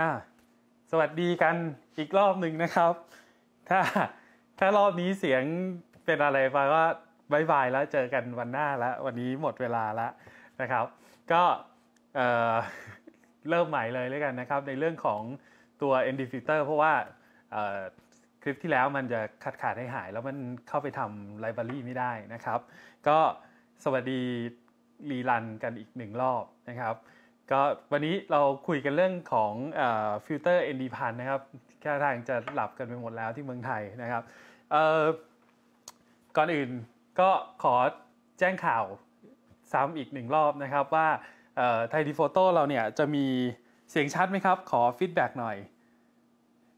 อ่าสวัสดีกันอีกรอบหนึ่งนะครับ ถ้า ถ้ารอบนี้เสียงเป็นอะไรไปก็บายบายแล้วเจอกันวันหน้าแล้ววันนี้หมดเวลาแล้วนะครับ ก็เเริ่มใหม่เลยแล้วกันนะครับ ในเรื่องของตัว e ND filter เพราะว่าคลิปที่แล้วมันจะขาดขาดให้หาย แล้วมันเข้าไปทำไลบรารีไม่ได้นะครับ ก็สวัสดีรีรันกันอีกหนึ่งรอบนะครับก็วันนี้เราคุยกันเรื่องของฟิลเตอร์เอ็นดีพันนะครับ แค่ทางจะหลับกันไปหมดแล้วที่เมืองไทยนะครับ ก่อนอื่นก็ขอแจ้งข่าวซ้ำอีกหนึ่งรอบนะครับ ว่าไทยดีโฟโต้เราเนี่ยจะมีเสียงชัดไหมครับ ขอฟีดแบ็กหน่อย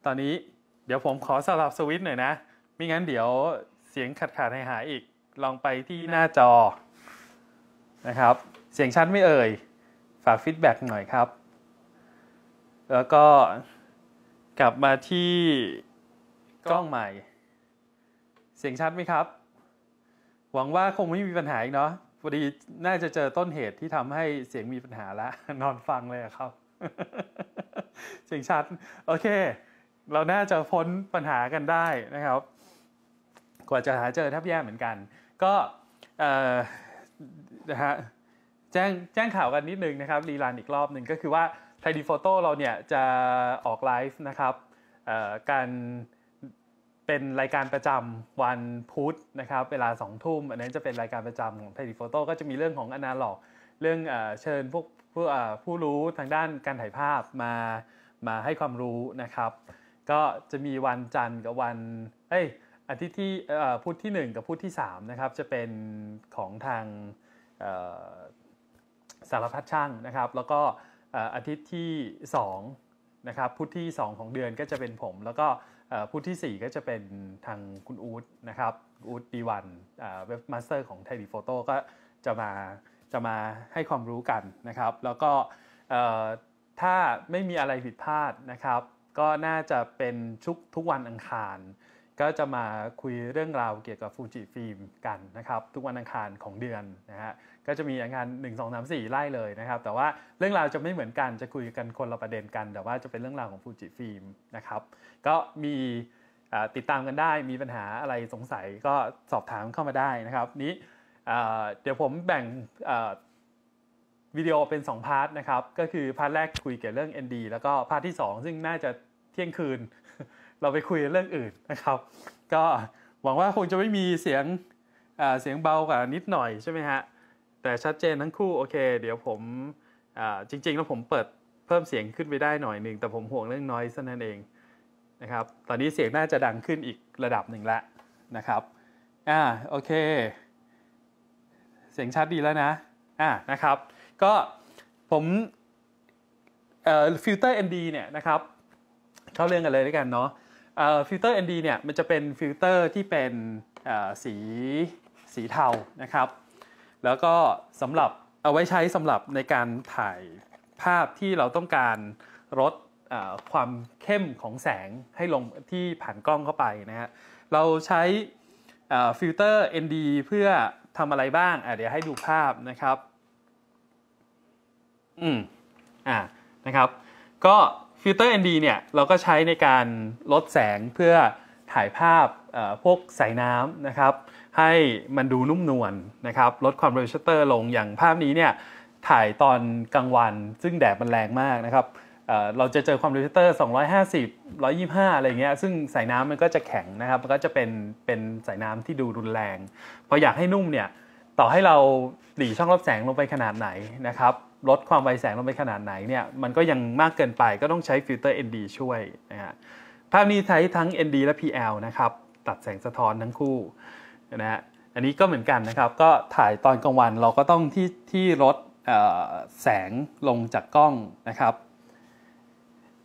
ตอนนี้เดี๋ยวผมขอสลับสวิตช์หน่อยนะไม่งั้นเดี๋ยวเสียงขาดขาดหายหายอีก ลองไปที่หน้าจอนะครับ เสียงชัดไม่เอ่ยากฟีดแบ็กหน่อยครับ แล้วก็กลับมาที่กล้องใหม่ เสียงชัดไหมครับ หวังว่าคงไม่มีปัญหาอีกเนาะ พอดีน่าจะเจอต้นเหตุที่ทำให้เสียงมีปัญหาละ นอนฟังเลยครับ เสียงชัด โอเค เราน่าจะพ้นปัญหากันได้นะครับ กว่าจะหาเจอแทบแย่เหมือนกัน ก็นะฮะแจ้งแจ้งข่าวกันนิดนึงนะครับรีลันอีกรอบหนึ่งก็คือว่าไทยดีโฟโต้เราเนี่ยจะออกไลฟ์นะครับการเป็นรายการประจำวันพุธนะครับ เวลา2ทุ่มอันนี้จะเป็นรายการประจำของไทยดีโฟโต้ก็จะมีเรื่องของอนาล็อก เรื่องเชิญพวกผู้ผู้รู้ทางด้านการถ่ายภาพมามาให้ความรู้นะครับ ก็จะมีวันจันทร์กับวันเอ้ยอาทิตย์ที่พุธที่1กับพุธที่3นะครับ จะเป็นของทางสารพัดช่างนะครับ แล้วก็อาทิตย์ที่2นะครับพุธที่ 2 ของเดือนก็จะเป็นผม แล้วก็พุธที่ 4 ก็จะเป็นทางคุณอูดนะครับอูดดีวันเว็บมาสเตอร์ของไทยดีโฟโต้ก็จะมาจะมาให้ความรู้กันนะครับแล้วก็ถ้าไม่มีอะไรผิดพลาดนะครับ ก็น่าจะเป็นทุกทุกวันอังคารก็จะมาคุยเรื่องราวเกี่ยวกับฟูจิฟิล์มกันนะครับ ทุกวันอังคารของเดือนนะฮะก็จะมีงาน1 2 3 4ไล่เลยนะครับ แต่ว่าเรื่องราวจะไม่เหมือนกันจะคุยกันคนละประเด็นกัน แต่ว่าจะเป็นเรื่องราวของฟูจิฟิล์มนะครับ ก็มีติดตามกันได้มีปัญหาอะไรสงสัยก็สอบถามเข้ามาได้นะครับนี้เดี๋ยวผมแบ่งวิดีโอเป็น 2พาร์ทนะครับก็คือพาร์ทแรกคุยเกี่ยวเรื่อง ND แล้วก็พาร์ทที่2 ซึ่งน่าจะเที่ยงคืนเราไปคุยเรื่องอื่นนะครับ ก็หวังว่าคงจะไม่มีเสียงเสียงเบากว่านิดหน่อยใช่ไหมฮะแต่ชัดเจนทั้งคู่โอเคเดี๋ยวผมจริงๆแล้วผมเปิดเพิ่มเสียงขึ้นไปได้หน่อยหนึ่งแต่ผมห่วงเรื่องน้อยสะนั่นเองนะครับ ตอนนี้เสียงน่าจะดังขึ้นอีกระดับหนึ่งละนะครับอ่าโอเค เสียงชัดดีแล้วนะอ่านะครับ ก็ผมเอ่อฟิลเตอร์เอ็นดีเนี่ยนะครับเข้าเรื่องกันเลยด้วยกันเนาะฟิลเตอร์ ND เนี่ย มันจะเป็นฟิลเตอร์ที่เป็นสีสีเทา นะครับ แล้วก็สำหรับเอาไว้ใช้สำหรับในการถ่ายภาพที่เราต้องการลดความเข้มของแสงให้ลงที่ผ่านกล้องเข้าไปนะฮะเราใช้ฟิลเตอร์ ND เพื่อทำอะไรบ้าง เดี๋ยวให้ดูภาพนะครับ อืมอ่านะครับ ก็ฟิลเตอร์ ND เนี่ยเราก็ใช้ในการลดแสงเพื่อถ่ายภาพพวกสายน้ำนะครับ ให้มันดูนุ่มนวลนะครับ ลดความเรตเตอร์ ลงอย่างภาพนี้เนี่ยถ่ายตอนกลางวัน ซึ่งแดดมันแรงมากนะครับเราจะเจอความเรตเตอร์ 250 125 อะไรเงี้ยซึ่งสายน้ำมันก็จะแข็งนะครับมันก็จะเป็นเป็นสายน้ำที่ดูรุนแรงพออยากให้นุ่มเนี่ยต่อให้เราหลีช่องรับแสงลงไปขนาดไหนนะครับลดความไวแสงลงไปขนาดไหนเนี่ยมันก็ยังมากเกินไปก็ต้องใช้ฟิลเตอร์ ND ช่วยนะฮะภาพนี้ใช้ทั้ง ND และ PL นะครับ ตัดแสงสะท้อนทั้งคู่นะฮะอันนี้ก็เหมือนกันนะครับ ก็ถ่ายตอนกลางวันเราก็ต้องที่ที่ลดแสงลงจากกล้องนะครับ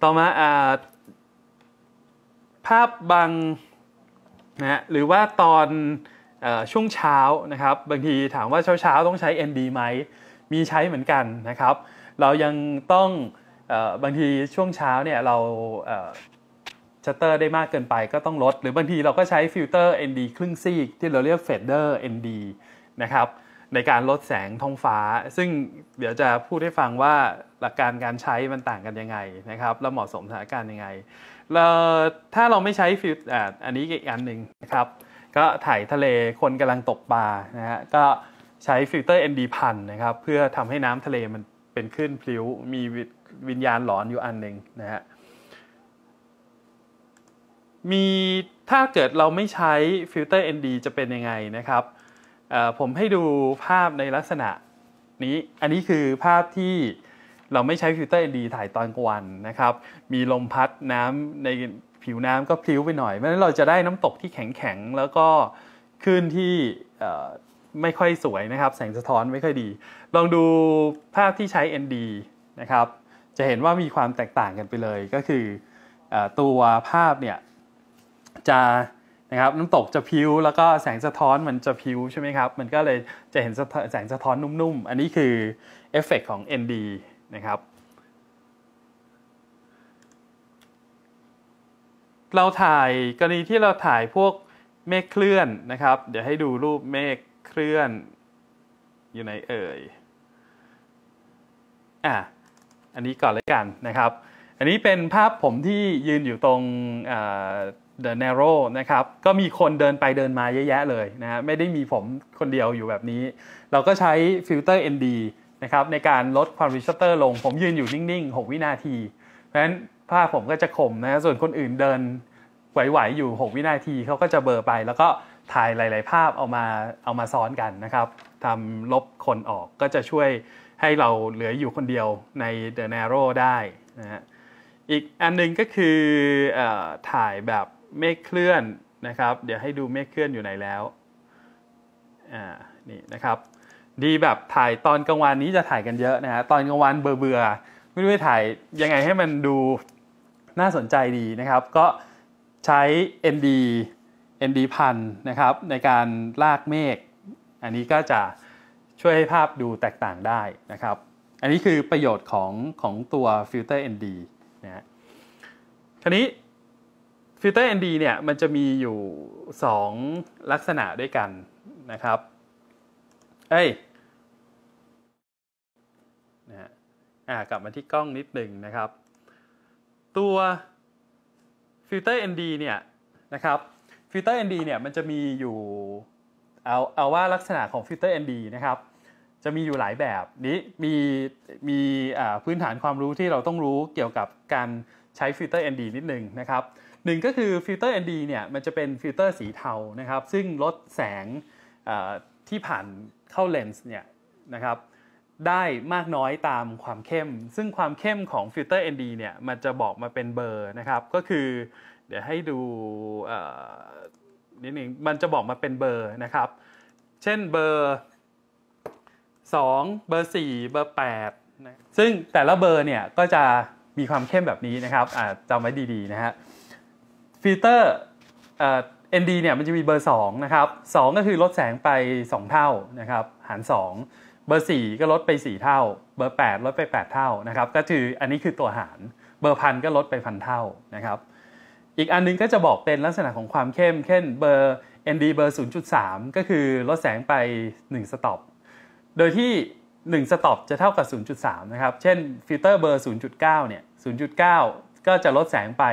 ต่อมาภาพบางนะหรือว่าตอนช่วงเช้านะครับบางทีถามว่าเช้าเช้าต้องใช้ ND ไหมมีใช้เหมือนกันนะครับ เรายังต้องบางทีช่วงเช้าเนี่ยเราชัตเตอร์ได้มากเกินไปก็ต้องลด หรือบางทีเราก็ใช้ฟิลเตอร์ ND ครึ่งซีก ที่เราเรียกเฟดเดอร์ ND นะครับ ในการลดแสงท้องฟ้า ซึ่งเดี๋ยวจะพูดให้ฟังว่าหลักการการใช้มันต่างกันยังไงนะครับแลวเหมาะสมสถานการณ์ยังไงเราถ้าเราไม่ใช้ฟิลอันนี้อีกอันหนึ่งนะครับก็ถ่ายทะเลคนกำลังตกปลานะฮะก็ใช้ฟิลเตอร์ ND พันนะครับเพื่อทำให้น้ำทะเลมันเป็นขึ้นพลิ้วมีวิญญาณหลอนอยู่อันหนึ่งนะฮะมีถ้าเกิดเราไม่ใช้ฟิลเตอร์ ND จะเป็นยังไงนะครับ ผมให้ดูภาพในลักษณะนี้อันนี้คือภาพที่เราไม่ใช้ฟิลเตอร์ ND ถ่ายตอนกลางวันนะครับ มีลมพัดน้ำในผิวน้ำก็พลิ้วไปหน่อยเพราะฉะนั้นเราจะได้น้ำตกที่แข็งๆ แล้วก็คลื่นที่ไม่ค่อยสวยนะครับแสงสะท้อนไม่ค่อยดี ลองดูภาพที่ใช้ ND นะครับจะเห็นว่ามีความแตกต่างกันไปเลย ก็คืออตัวภาพเนี่ยจะนะครับน้ำตกจะพิว แล้วก็แสงสะท้อนมันจะพิว ใช่ไหมครับ มันก็เลยจะเห็นแสงสะท้อนนุ่ม ๆ อันนี้คือเอฟเฟกของ ND นะครับเราถ่ายกรณีที่เราถ่ายพวกเมฆเคลื่อนนะครับ เดี๋ยวให้ดูรูปเมฆเคลื่อนอยู่ในเอ่ยอ่ะ อันนี้ก่อนเลยกันนะครับ อันนี้เป็นภาพผมที่ยืนอยู่ตรง The Narrow นะครับ ก็มีคนเดินไปเดินมาเยอะแยะเลยนะฮะไม่ได้มีผมคนเดียวอยู่แบบนี้ เราก็ใช้ฟิลเตอร์ ND นะครับ ในการลดความริชัตเตอร์ลง ผมยืนอยู่นิ่งๆ 6 วินาที เพราะฉะนั้นภาพผมก็จะขมนะ ส่วนคนอื่นเดินไหวๆ อยู่ 6 วินาทีเขาก็จะเบอร์ไปแล้วก็ถ่ายหลายๆภาพเอามาเอามาซ้อนกันนะครับทำลบคนออกก็จะช่วยให้เราเหลืออยู่คนเดียวใน The Narrow ได้นะฮะอีกอันนึงก็คืออถ่ายแบบเมฆเคลื่อนนะครับ เดี๋ยวให้ดูเมฆเคลื่อนอยู่ไหนแล้วอ่านี่นะครับดีแบบถ่ายตอนกลางวันนี้จะถ่ายกันเยอะนะฮะตอนกลางวันเบื่อเบื่อไม่รู้จะถ่ายยังไงให้มันดูน่าสนใจดีนะครับ ก็ใช้ ND ND พันนะครับ ในการลากเมฆอันนี้ก็จะช่วยให้ภาพดูแตกต่างได้นะครับ อันนี้คือประโยชน์ของของตัวฟิลเตอร์ ND นะฮะทีนี้ฟิลเตอร์ ND เนี่ยมันจะมีอยู่2ลักษณะด้วยกันนะครับเอ้ยนะฮะกลับมาที่กล้องนิดหนึ่งนะครับ ตัวฟิลเตอร์ ND เนี่ยนะครับฟิลเตอร์ ND เนี่ยมันจะมีอยู่เอาเอาว่าลักษณะของฟิลเตอร์ ND นะครับจะมีอยู่หลายแบบ นี้ มีมีพื้นฐานความรู้ที่เราต้องรู้เกี่ยวกับการใช้ฟิลเตอร์ ND นิดนึงนะครับหนึ่งก็คือฟิลเตอร์ ND เนี่ยมันจะเป็นฟิลเตอร์สีเทานะครับซึ่งลดแสงที่ผ่านเข้าเลนส์เนี่ยนะครับได้มากน้อยตามความเข้ม ซึ่งความเข้มของฟิลเตอร์ ND เนี่ยมันจะบอกมาเป็นเบอร์นะครับ ก็คือดี๋ยวให้ดูนิดนึงมันจะบอกมาเป็นเบอร์นะครับ เช่นเบอร์ 2 เบอร์ 4 เบอร์8นะซึ่งแต่ละเบอร์เนี่ยก็จะมีความเข้มแบบนี้นะครับจำไว้ดีๆนะฮะฟิลเตอร์เอ็นดีเนี่ยมันจะมีเบอร์2นะครับ2 ก็คือลดแสงไป 2 เท่านะครับ หาร 2 เบอร์4ก็ลดไป 4 เท่า เบอร์ 8 ลดไป 8 เท่านะครับก็คืออันนี้คือตัวหารเบอร์พันก็ลดไปพันเท่านะครับอีกอันนึงก็จะบอกเป็นลักษณะของความเข้ม เช่น เบอร์ ND เบอร์ 0.3 ก็คือลดแสงไป 1 สต็อป โดยที่ 1 สต็อป จะเท่ากับ 0.3 นะครับ เช่น ฟิลเตอร์เบอร์ 0.9 เนี่ย 0.9 ก็จะลดแสงไป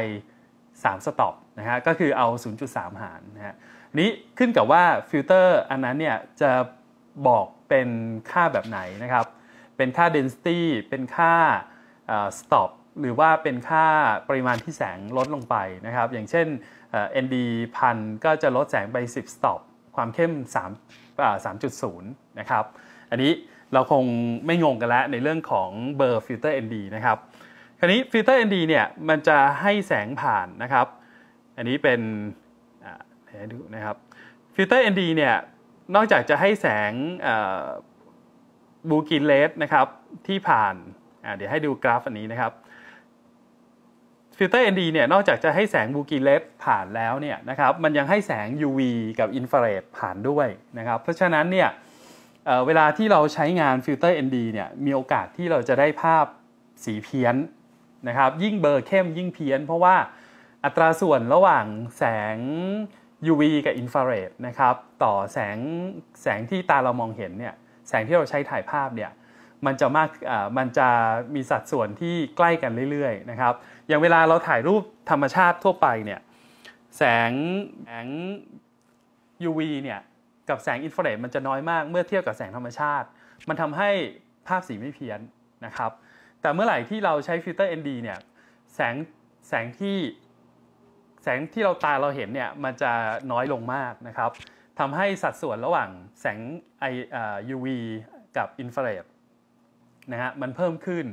3 สต็อป นะฮะ ก็คือเอา 0.3 หารนะฮะนี้ขึ้นกับว่าฟิลเตอร์อันนั้นเนี่ยจะบอกเป็นค่าแบบไหนนะครับ เป็นค่า density เป็นค่า stop หรือว่าเป็นค่าปริมาณที่แสงลดลงไปนะครับ อย่างเช่น ND พันก็จะลดแสงไป 10สต็อปความเข้ม3 3.0 นะครับ อันนี้เราคงไม่งงกันแล้วในเรื่องของเบอร์ฟิลเตอร์ ND นะครับ คราวนี้ฟิลเตอร์ ND เนี่ย มันจะให้แสงผ่านนะครับ อันนี้เป็นให้ดูนะครับ ฟิลเตอร์ ND เนี่ย นอกจากจะให้แสงบูกินเลสนะครับที่ผ่าน เดี๋ยวให้ดูกราฟอันนี้นะครับฟิลเตอร์ ND เนี่ย นอกจากจะให้แสงบูกีเลฟผ่านแล้วเนี่ยนะครับ มันยังให้แสง UV กับอินฟราเรดผ่านด้วยนะครับ เพราะฉะนั้นเนี่ยเเวลาที่เราใช้งานฟิลเตอร์ ND เนี่ย มีโอกาสที่เราจะได้ภาพสีเพี้ยนนะครับ ยิ่งเบอร์เข้ม ยิ่งเพี้ยนเพราะว่าอัตราส่วนระหว่างแสง UV กับอินฟราเรดนะครับ ต่อแสงแสงที่ตาเรามองเห็นเนี่ย แสงที่เราใช้ถ่ายภาพเนี่ยมันจะมากมันจะมีสัดส่วนที่ใกล้กันเรื่อยๆนะครับ อย่างเวลาเราถ่ายรูปธรรมชาติทั่วไปเนี่ย แสงแสง UV เนี่ย กับแสงอินฟราเรดมันจะน้อยมากเมื่อเทียบกับแสงธรรมชาติ มันทำให้ภาพสีไม่เพี้ยนนะครับ แต่เมื่อไหร่ที่เราใช้ฟิลเตอร์ ND เนี่ย แสงแสงที่แสงที่เราตาเราเห็นเนี่ย มันจะน้อยลงมากนะครับทำให้สัดส่วนระหว่างแสงไอ UV กับอินฟราเรดนะฮะมันเพิ่มขึ้น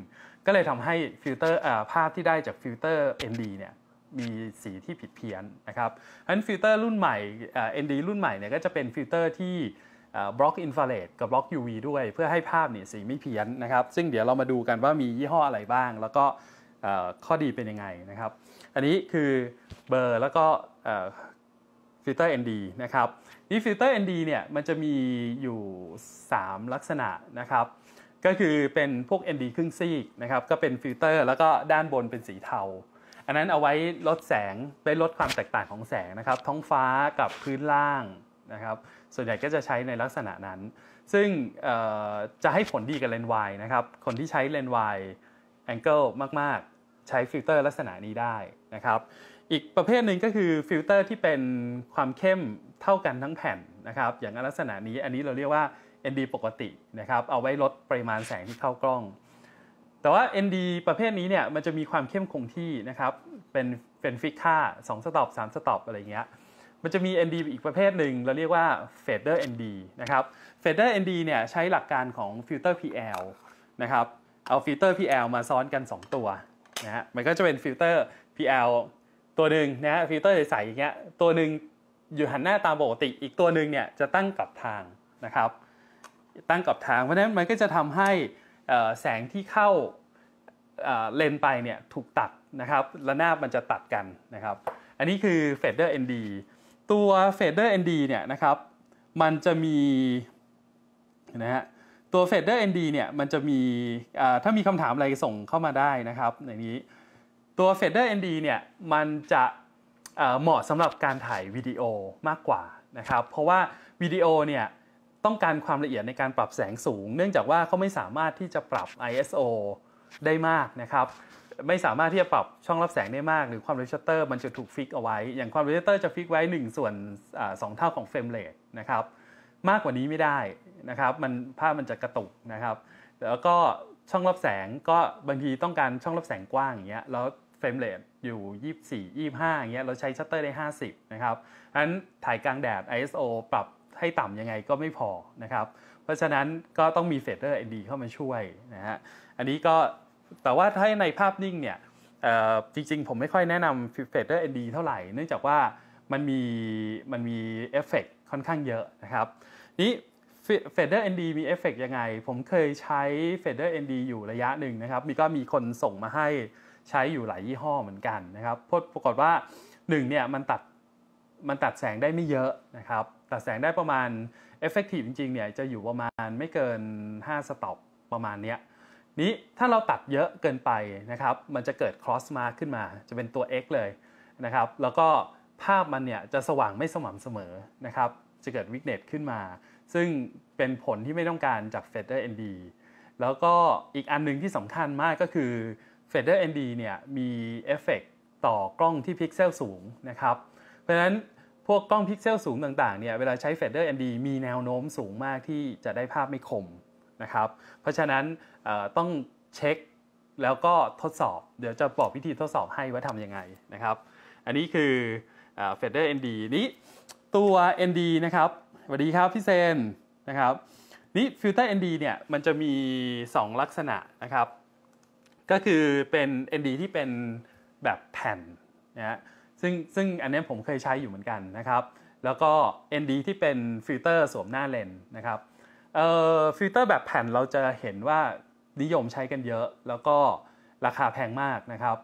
ก็เลยทำให้ฟิลเตอร์ภาพที่ได้จากฟิลเตอร์ ND เนี่ยมีสีที่ผิดเพี้ยนนะครับนันฟิลเตอร์รุ่นใหม่ ND รุ่นใหม่เนี่ยก็จะเป็นฟิลเตอร์ที่บล็อกอินฟราเรดกับบล็อก UV ด้วยเพื่อให้ภาพเนี่ยสีไม่เพี้ยนนะครับ ซึ่งเดี๋ยวเรามาดูกันว่ามียี่ห้ออะไรบ้าง แล้วก็ข้อดีเป็นยังไงนะครับ อันนี้คือเบอร์แล้วก็ฟิลเตอร์ ND นะครับนี่ฟิลเตอร์ ND เนี่ยมันจะมีอยู่ 3 ลักษณะนะครับก็คือเป็นพวก ND ครึ่งซีกนะครับก็เป็นฟิลเตอร์แล้วก็ด้านบนเป็นสีเทาอันนั้นเอาไว้ลดแสงไปลดความแตกต่างของแสงนะครับท้องฟ้ากับพื้นล่างนะครับส่วนใหญ่ก็จะใช้ในลักษณะนั้น ซึ่งจะให้ผลดีกับเลนส์วายนะครับคนที่ใช้เลนส์วายแองเกิลมากๆ ใช้ฟิลเตอร์ลักษณะนี้ได้นะครับอีกประเภทหนึ่งก็คือฟิลเตอร์ที่เป็นความเข้มเท่ากันทั้งแผ่นนะครับอย่างลักษณะนี้อันนี้เราเรียกว่า ND ปกตินะครับ เอาไว้ลดปริมาณแสงที่เข้ากล้อง แต่ว่า ND ประเภทนี้เนี่ย มันจะมีความเข้มคงที่นะครับ เป็นเป็นฟิกค่า 2 สต็อป3สต็อปอะไรเงี้ยมันจะมี ND อีกประเภทหนึ่งเราเรียกว่า Fader ND นะครับ Fader ND เนี่ย ใช้หลักการของฟิลเตอร์ PL นะครับเอาฟิลเตอร์ PL มาซ้อนกัน 2 ตัวนะฮะมันก็จะเป็นฟิลเตอร์ PL ตัวหนึ่งนะฮะฟิลเตอร์ใสๆอย่างเงี้ยตัวหนึ่งอยู่หันหน้าตามปกติ อีกตัวหนึ่งเนี่ยจะตั้งกลับทางนะครับตั้งกับทาง เพราะฉะนั้นมันก็จะทำให้แสงที่เข้าเลนไปเนี่ยถูกตัดนะครับระนาบมันจะตัดกันนะครับอันนี้คือเฟดเดอร์ ND ตัวเฟดเดอร์ ND เนี่ยนะครับมันจะมีนะฮะตัวเฟดเดอร์ ND เนี่ยมันจะมีถ้ามีคำถามอะไรส่งเข้ามาได้นะครับในนี้ตัวเฟดเดอร์ ND เนี่ยมันจะเหมาะสำหรับการถ่ายวิดีโอมากกว่านะครับเพราะว่าวิดีโอเนี่ยต้องการความละเอียดในการปรับแสงสูง เนื่องจากว่าเขาไม่สามารถที่จะปรับ ISO ได้มากนะครับ ไม่สามารถที่จะปรับช่องรับแสงได้มาก หรือความเรสชัตเตอร์มันจะถูกฟิกเอาไว้ อย่างความเรสชัตเตอร์จะฟิกไว้1 ส่วนสองเท่าของเฟรมเรทนะครับ มากกว่านี้ไม่ได้นะครับ มันภาพมันจะกระตุกนะครับ แล้วก็ช่องรับแสงก็บางทีต้องการช่องรับแสงกว้างอย่างเงี้ย แล้วเฟรมเรทอยู่24 25อย่างเงี้ยเราใช้ชัตเตอร์ได้50นะครับงนั้นถ่ายกลางแดด ISO ปรับให้ต่ำยังไงก็ไม่พอนะครับ เพราะฉะนั้นก็ต้องมีเฟดเดอร์ไอดี เข้ามาช่วยนะฮะอันนี้ก็แต่ว่าถ้าในภาพนิ่งเนี่ยจริงๆผมไม่ค่อยแนะนำเฟดเดอร์ไอดีเท่าไหร่เนื่องจากว่ามันมีมันมีเอฟเฟกค่อนข้างเยอะนะครับ นี้เฟดเดอร์เอดี มีเอฟเฟกยังไง ผมเคยใช้เฟดเดอร์เอดีอยู่ระยะหนึ่งนะครับ มีก็มีคนส่งมาให้ใช้อยู่หลายยี่ห้อเหมือนกันนะครับปรากฏว่า1เนี่ยมันตัดมันตัดแสงได้ไม่เยอะนะครับตัดแสงได้ประมาณ effective จริงๆเนี่ยจะอยู่ประมาณไม่เกิน 5 สต็อปประมาณเนี้ย นี้ถ้าเราตัดเยอะเกินไปนะครับมันจะเกิด cross mark ขึ้นมา จะเป็นตัว x เลยนะครับแล้วก็ภาพมันเนี่ยจะสว่างไม่สม่ำเสมอนะครับจะเกิด weakness ขึ้นมา ซึ่งเป็นผลที่ไม่ต้องการจาก fader ND แล้วก็อีกอันหนึ่งที่สำคัญมากก็คือ f a เ e r ND เนี่ยมีเอฟเฟกต่อกล้องที่พิกเซลสูงนะครับเพราะฉะนั้นพวกกล้องพิกเซลสูงต่างๆเนี่ยเวลาใช้เฟดเดอร์ ND มีแนวโน้มสูงมากที่จะได้ภาพไม่คมนะครับ เพราะฉะนั้นต้องเช็คแล้วก็ทดสอบ เดี๋ยวจะบอกวิธีทดสอบให้ว่าทำยังไงนะครับ อันนี้คือเฟดเดอร์ ND นี้ตัว ND นะครับสวัสดีครับ พี่เซนนะครับ นี่ฟิลเตอร์ ND เนี่ยมันจะมี 2 ลักษณะนะครับ ก็คือเป็น ND ที่เป็นแบบแผ่นนะฮะซึ่งซึ่งอันนี้ผมเคยใช้อยู่เหมือนกันนะครับ แล้วก็ ND ที่เป็นฟิลเตอร์สวมหน้าเลนนะครับฟิลเตอร์แบบแผ่นเราจะเห็นว่านิยมใช้กันเยอะ แล้วก็ราคาแพงมากนะครับ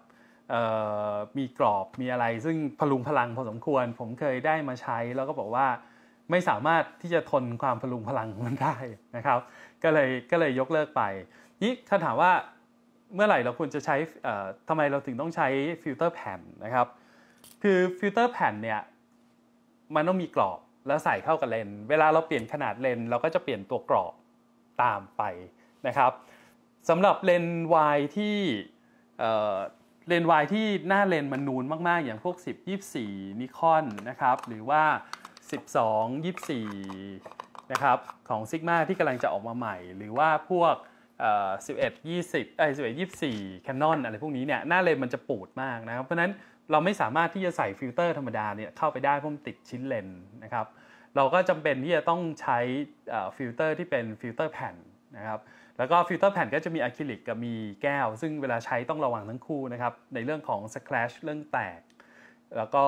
มีกรอบมีอะไร ซึ่งพลุงพลังพอสมควร ผมเคยได้มาใช้ แล้วก็บอกว่าไม่สามารถที่จะทนความพลุงพลังมันได้นะครับ ก็เลยก็เลยยกเลิกไป นี่คำถามว่าเมื่อไหร่เราควรจะใช้ ทำไมเราถึงต้องใช้ฟิลเตอร์แผ่นนะครับคือฟิลเตอร์แผ่นเนี่ย มันต้องมีกรอบ แล้วใส่เข้ากับเลน เวลาเราเปลี่ยนขนาดเลนเราก็จะเปลี่ยนตัวกรอบตามไป นะครับสำหรับเลนวายที่เลนวายที่หน้าเลนมันนูนมากๆอย่างพวก 10 24นิคอนนะครับ หรือว่า 12 24 นะครับ ของซิกมาที่กำลังจะออกมาใหม่ หรือว่าพวก11 20เอ้ย11 24 Canon อะไรพวกนี้เนี่ย หน้าเลนมันจะปูดมากนะครับเพราะนั้นเราไม่สามารถที่จะใส่ฟิลเตอร์ธรรมดาเนี่ยเข้าไปได้เพราะมันติดชิ้นเลนนะครับ เราก็จำเป็นที่จะต้องใช้ฟิลเตอร์ที่เป็นฟิลเตอร์แผ่นนะครับแล้วก็ฟิลเตอร์แผ่นก็จะมีอะคริลิกกับมีแก้ว ซึ่งเวลาใช้ต้องระวังทั้งคู่นะครับในเรื่องของสครชเรื่องแตก แล้วก็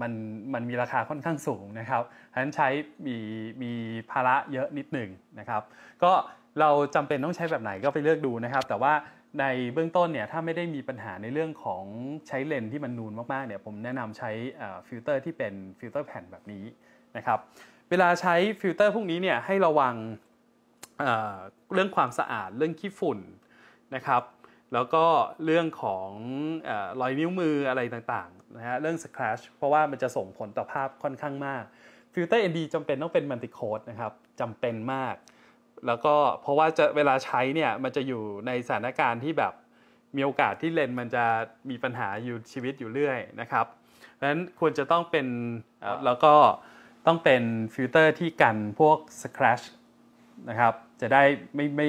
มันมันมีราคาค่อนข้างสูงนะครับฉะนั้นใช้มีมีภาระเยอะนิดหนึ่งนะครับ ก็เราจำเป็นต้องใช้แบบไหนก็ไปเลือกดูนะครับ แต่ว่าในเบื้องต้นเนี่ยถ้าไม่ได้มีปัญหาในเรื่องของใช้เลนที่มันนูนมากๆเนี่ยผมแนะนำใช้ฟิลเตอร์ที่เป็นฟิลเตอร์แผ่นแบบนี้นะครับ เวลาใช้ฟิลเตอร์พวกนี้เนี่ยให้ระวังเเรื่องความสะอาดเรื่องขี้ฝุ่นนะครับแล้วก็เรื่องของรอยนิ้วมืออะไรต่างๆนะฮะเรื่องสครัชเพราะว่ามันจะส่งผลต่อภาพค่อนข้างมากฟิลเตอร์ ND จำเป็นต้องเป็นมันติโคดนะครับจำเป็นมากแล้วก็เพราะว่าจะเวลาใช้เนี่ยมันจะอยู่ในสถานการณ์ที่แบบมีโอกาสที่เลนมันจะมีปัญหาอยู่ชีวิตอยู่เรื่อยนะครับเพราะฉะนั้นควรจะต้องเป็นแล้วก็ต้องเป็นฟิลเตอร์ที่กันพวกสคราชนะครับจะได้ไม่ไม่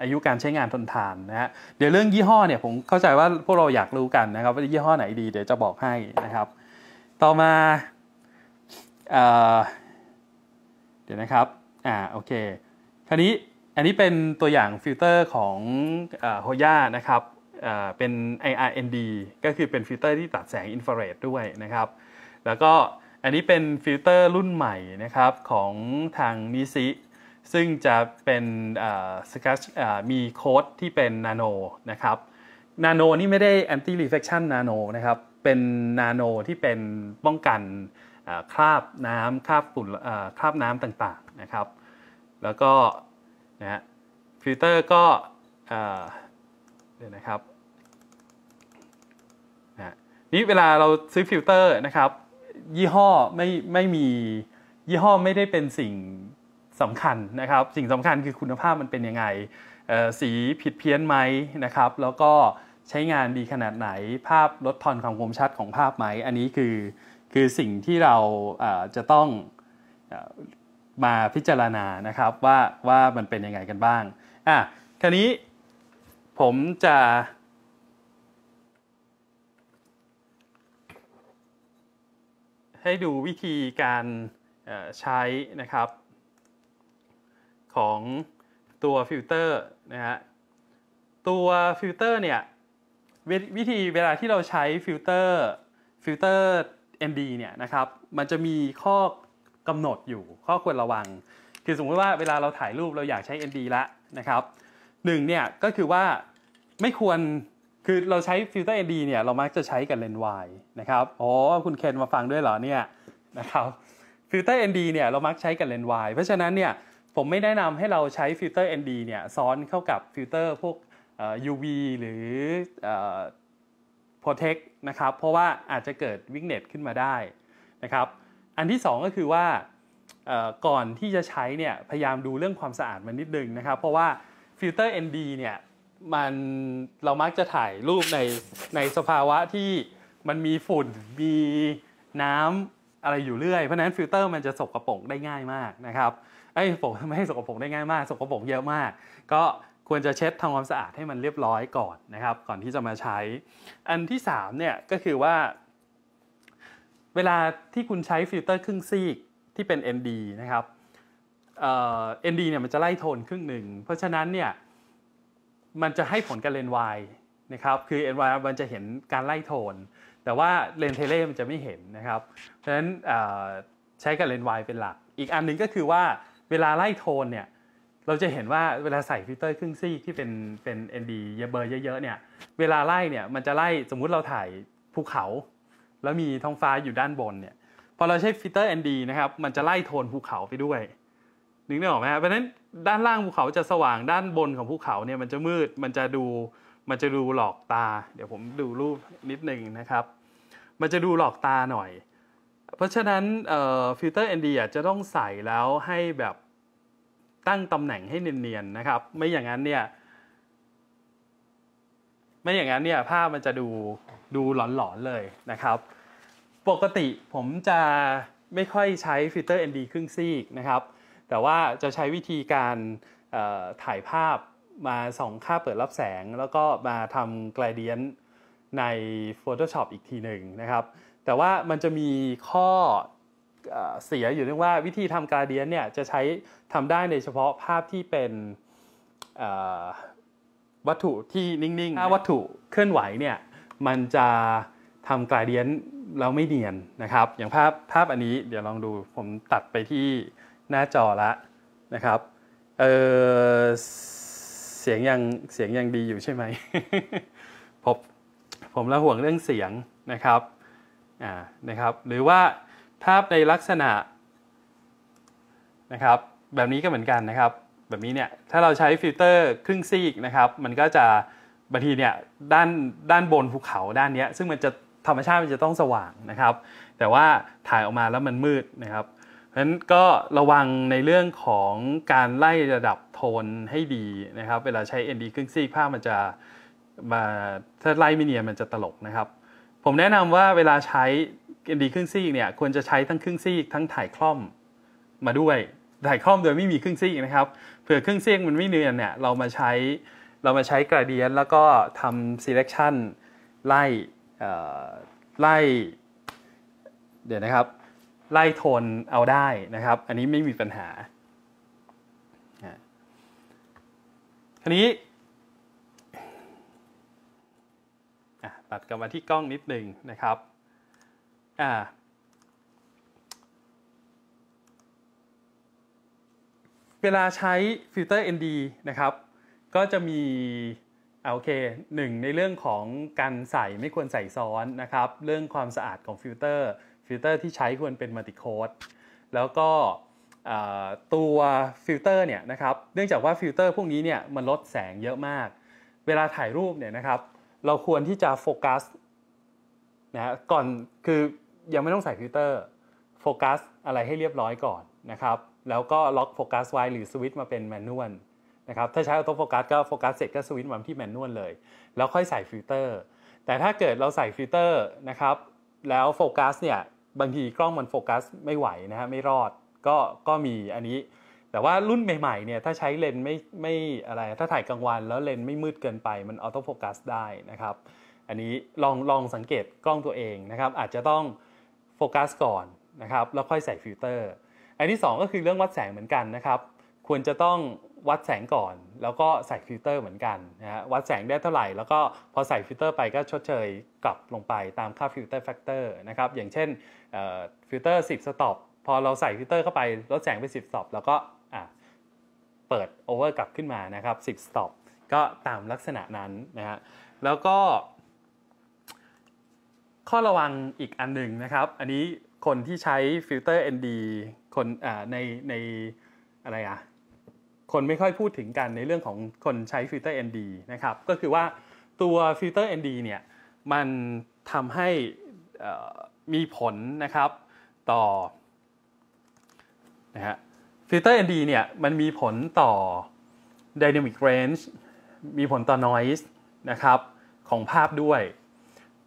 อายุการใช้งานทนทานนะฮะเดี๋ยวเรื่องยี่ห้อเนี่ยผมเข้าใจว่าพวกเราอยากรู้กันนะครับว่ายี่ห้อไหนดีเดี๋ยวจะบอกให้นะครับ ต่อมา เดี๋ยวนะครับอ่าโอเคคราวนี้ อันนี้เป็นตัวอย่างฟิลเตอร์ของโฮย่านะครับเป็น IRND ก็คือเป็นฟิลเตอร์ที่ตัดแสงอินฟราเรดด้วยนะครับ แล้วก็อันนี้เป็นฟิลเตอร์รุ่นใหม่นะครับของทางนิซิซึ่งจะเป็นสกัดมีโค้ดที่เป็นนาโนนะครับนาโนนี่ไม่ได้แอนตี้รีเฟคชันนาโนนะครับ เป็นนาโนที่เป็นป้องกันคราบน้ำคราบฝุ่นคราบน้ำต่างๆนะครับแล้วก็นะฮะฟิลเตอร์ก็เดี๋ยวนะครับนะนี่เวลาเราซื้อฟิลเตอร์นะครับ ยี่ห้อไม่ไม่มียี่ห้อไม่ได้เป็นสิ่งสำคัญนะครับ สิ่งสำคัญคือคุณภาพมันเป็นยังไงสีผิดเพี้ยนไหมนะครับ แล้วก็ใช้งานดีขนาดไหนภาพลดทอนความคมชัดของภาพไหมอันนี้ คือคือสิ่งที่เราจะต้องมาพิจารณานะครับว่าว่ามันเป็นยังไงกันบ้าง อ่ะ คราวนี้ผมจะ ให้ดูวิธีการใช้นะครับของตัวฟิลเตอร์นะฮะตัวฟิลเตอร์เนี่ยววิธีเวลาที่เราใช้ฟิลเตอร์ฟิลเตอร์ ND เนี่ยนะครับ มันจะมีข้อกำหนดอยู่ข้อควรระวังคือสมมติว่าเวลาเราถ่ายรูปเราอยากใช้ ND ละนะครับหนึ่งเนี่ยก็คือว่าไม่ควรคือเราใช้ฟิลเตอร์ ND เนี่ยเรามักจะใช้กับเลนส์วนะครับอ๋อคุณเคนมาฟังด้วยเหรอเนี่ยนะครับฟิลเตอร์ ND เนี่ยเรามักใช้กับเลนส์วเพราะฉะนั้นเนี่ยผมไม่แนะนำให้เราใช้ฟิลเตอร์ ND เนี่ยซ้อนเข้ากับฟิลเตอร์พวก UV หรือ Protect นะครับเพราะว่าอาจจะเกิดวิกเน็ตขึ้นมาได้นะครับอันที่2ก็คือว่า ก่อนที่จะใช้เนี่ยพยายามดูเรื่องความสะอาดมันนิดนึงนะครับ เพราะว่าฟิลเตอร์ ND เนี่ยมันเรามักจะถ่ายรูปในในสภาวะที่มันมีฝุ่น มี น้ำอะไรอยู่เรื่อย เพราะนั้นฟิลเตอร์มันจะสกรปรกได้ง่ายมากนะครับ ไอ้ผมไม่ให้สกรปรกได้ง่ายมาก สกรปรกเยอะมาก ก็ควรจะเช็ดทำความสะอาดให้มันเรียบร้อยก่อนนะครับ ก่อนที่จะมาใช้ อันที่3เนี่ยก็คือว่าเวลาที่คุณใช้ฟิลเตอร์ครึ่งซีกที่เป็น ND นะครับเอ็นดีเนี่ยมันจะไล่โทนครึ่งหนึ่งเพราะฉะนั้นเนี่ยมันจะให้ผลกับเลนส์วายนะครับคือ NY มันจะเห็นการไล่โทน แต่ว่าเลนส์เทเลมันจะไม่เห็นนะครับเพราะฉะนั้นใช้กับเลนส์วายเป็นหลัก อีกอันหนึ่งก็คือว่าเวลาไล่โทนเนี่ยเราจะเห็นว่าเวลาใส่ฟิลเตอร์ครึ่งซีกที่เป็นเป็น ND เยเบอร์เยอะๆเนี่ยเวลาไล่เนี่ยมันจะไล่สมมุติเราถ่ายภูเขาแล้วมีท้องฟ้าอยู่ด้านบนเนี่ย พอเราใช้ฟิลเตอร์ ND นะครับ มันจะไล่โทนภูเขาไปด้วยนึกได้หมครับเพราะฉะนั้นด้านล่างภูเขาจะสว่างด้านบนของภูเขาเนี่ย มันจะมืดมันจะดู มันจะดูหลอกตา เดี๋ยวผมดูรูปนิดหนึ่งนะครับ มันจะดูหลอกตาหน่อย เพราะฉะนั้นฟิลเตอร์ ND อาจจะต้องใส่แล้วให้แบบตั้งตำแหน่งให้เนียนๆ นะครับ ไม่อย่างนั้นเนี่ย ไม่อย่างนั้นเนี่ยภาพมันจะดูดูหลอนๆเลยนะครับ ปกติผมจะไม่ค่อยใช้ฟิลเตอร์ ND ครึ่งซีกนะครับ แต่ว่าจะใช้วิธีการถ่ายภาพมาส่องค่าเปิดรับแสง แล้วก็มาทำกลเดียนใน Photoshop อีกทีหนึ่งนะครับ แต่ว่ามันจะมีข้อเสียอยู่เรื่องว่าวิธีทำกราเดียนเนี่ย จะใช้ทำได้ในเฉพาะภาพที่เป็นวัตถุที่นิ่งๆถ้าวัตถุเคลื่อนไหวเนี่ยมันจะทำกลายเดียนแล้วไม่เนียนนะครับ อย่างภาพภาพอันนี้เดี๋ยวลองดูผมตัดไปที่หน้าจอละนะครับเออเสียงยังเสียงยังดีอยู่ใช่ไหม ผมผมละห่วงเรื่องเสียงนะครับอ่านะครับ หรือว่าภาพในลักษณะนะครับ แบบนี้ก็เหมือนกันนะครับ แบบนี้เนี่ย ถ้าเราใช้ฟิลเตอร์ครึ่งซีกนะครับ มันก็จะบางทีเนี่ยด้านด้านบนภูเขาด้านนี้ซึ่งมันจะธรรมชาติมันจะต้องสว่างนะครับ แต่ว่าถ่ายออกมาแล้วมันมืดนะครับเพราะฉะนั้นก็ระวังในเรื่องของการไล่ระดับโทนให้ดีนะครับเวลาใช้ ND ครึ่งซีกภาพ มันจะมาถ้าไล่ไม่เนียนมันจะตลกนะครับ ผมแนะนำว่าเวลาใช้ ND ครึ่งซีกเนี่ยควรจะใช้ทั้งครึ่งซีกทั้งถ่ายคล่อมมาด้วยถ่ายคล่อมโดยไม่มีครึ่งซีกนะครับเผื่อครึ่งซีกมันไม่เนียนเนี่ยเรามาใช้เรามาใช้กระเดียนแล้วก็ทำ selection ไล่ไล่เดี๋ยวนะครับ ไล่โทนเอาได้นะครับ อันนี้ไม่มีปัญหาทีนี้ ตัดกลับมาที่กล้องนิดหนึ่งนะครับ เวลาใช้ฟิลเตอร์ ND นะครับก็จะมีโอเคหนึ่งในเรื่องของการใส่ไม่ควรใส่ซ้อนนะครับเรื่องความสะอาดของฟิลเตอร์ฟิลเตอร์ที่ใช้ควรเป็นมัลติโคดแล้วก็ตัวฟิลเตอร์เนี่ยนะครับเนื่องจากว่าฟิลเตอร์พวกนี้เนี่ยมันลดแสงเยอะมาก เวลาถ่ายรูปเนี่ยนะครับเราควรที่จะโฟกัสนะก่อน คือยังไม่ต้องใส่ฟิลเตอร์โฟกัสอะไรให้เรียบร้อยก่อนนะครับแล้วก็ล็อกโฟกัสไว้หรือสวิตช์มาเป็นแมนนวละครับถ้าใช้ออโต้โฟกัสก็โฟกัสเสร็จก็สวิตช์มาที่แมนนวลเลย แล้วค่อยใส่ฟิลเตอร์ แต่ถ้าเกิดเราใส่ฟิลเตอร์นะครับ แล้วโฟกัสเนี่ย บางทีกล้องมันโฟกัสไม่ไหวนะฮะ ไม่รอด ก็ก็มีอันนี้ แต่ว่ารุ่นใหม่ ๆเนี่ย ถ้าใช้เลนไม่ ไม่อะไร ถ้าถ่ายกลางวัน แล้วเลนไม่มืดเกินไป มันออโต้โฟกัสได้นะครับ อันนี้ลอง ลองสังเกตกล้องตัวเองนะครับ อาจจะต้องโฟกัส ก่อนนะครับ แล้วค่อยใส่ฟิลเตอร์ อันที่ 2 ก็คือเรื่องวัดแสงเหมือนกันนะครับ ควรจะต้องวัดแสงก่อน แล้วก็ใส่ฟิลเตอร์เหมือนกันนะฮะวัดแสงได้เท่าไหร่ แล้วก็พอใส่ฟิลเตอร์ไปก็ชดเชยกลับลงไปตามค่าฟิลเตอร์แฟกเตอร์นะครับ อย่างเช่นฟิลเตอร์10สต็อปพอเราใส่ฟิลเตอร์เข้าไปลดแสงไป10สต็อปแล้วก็เปิดโอเวอร์กลับขึ้นมานะครับ 10สต็อปก็ตามลักษณะนั้นนะฮะแล้วก็ ข้อระวังอีกอันหนึ่งนะครับ อันนี้คนที่ใช้ฟิลเตอร์ ND คนในในอะไรอะคนไม่ค่อยพูดถึงกันในเรื่องของคนใช้ฟิลเตอร์ ND นะครับ ก็คือว่าตัวฟิลเตอร์ ND เนี่ย มันทำให้มีผลนะครับต่อนะฮะฟิลเตอร์ ND เนี่ยมันมีผลต่อ Dynamic Range มีผลต่อ Noise นะครับของภาพด้วย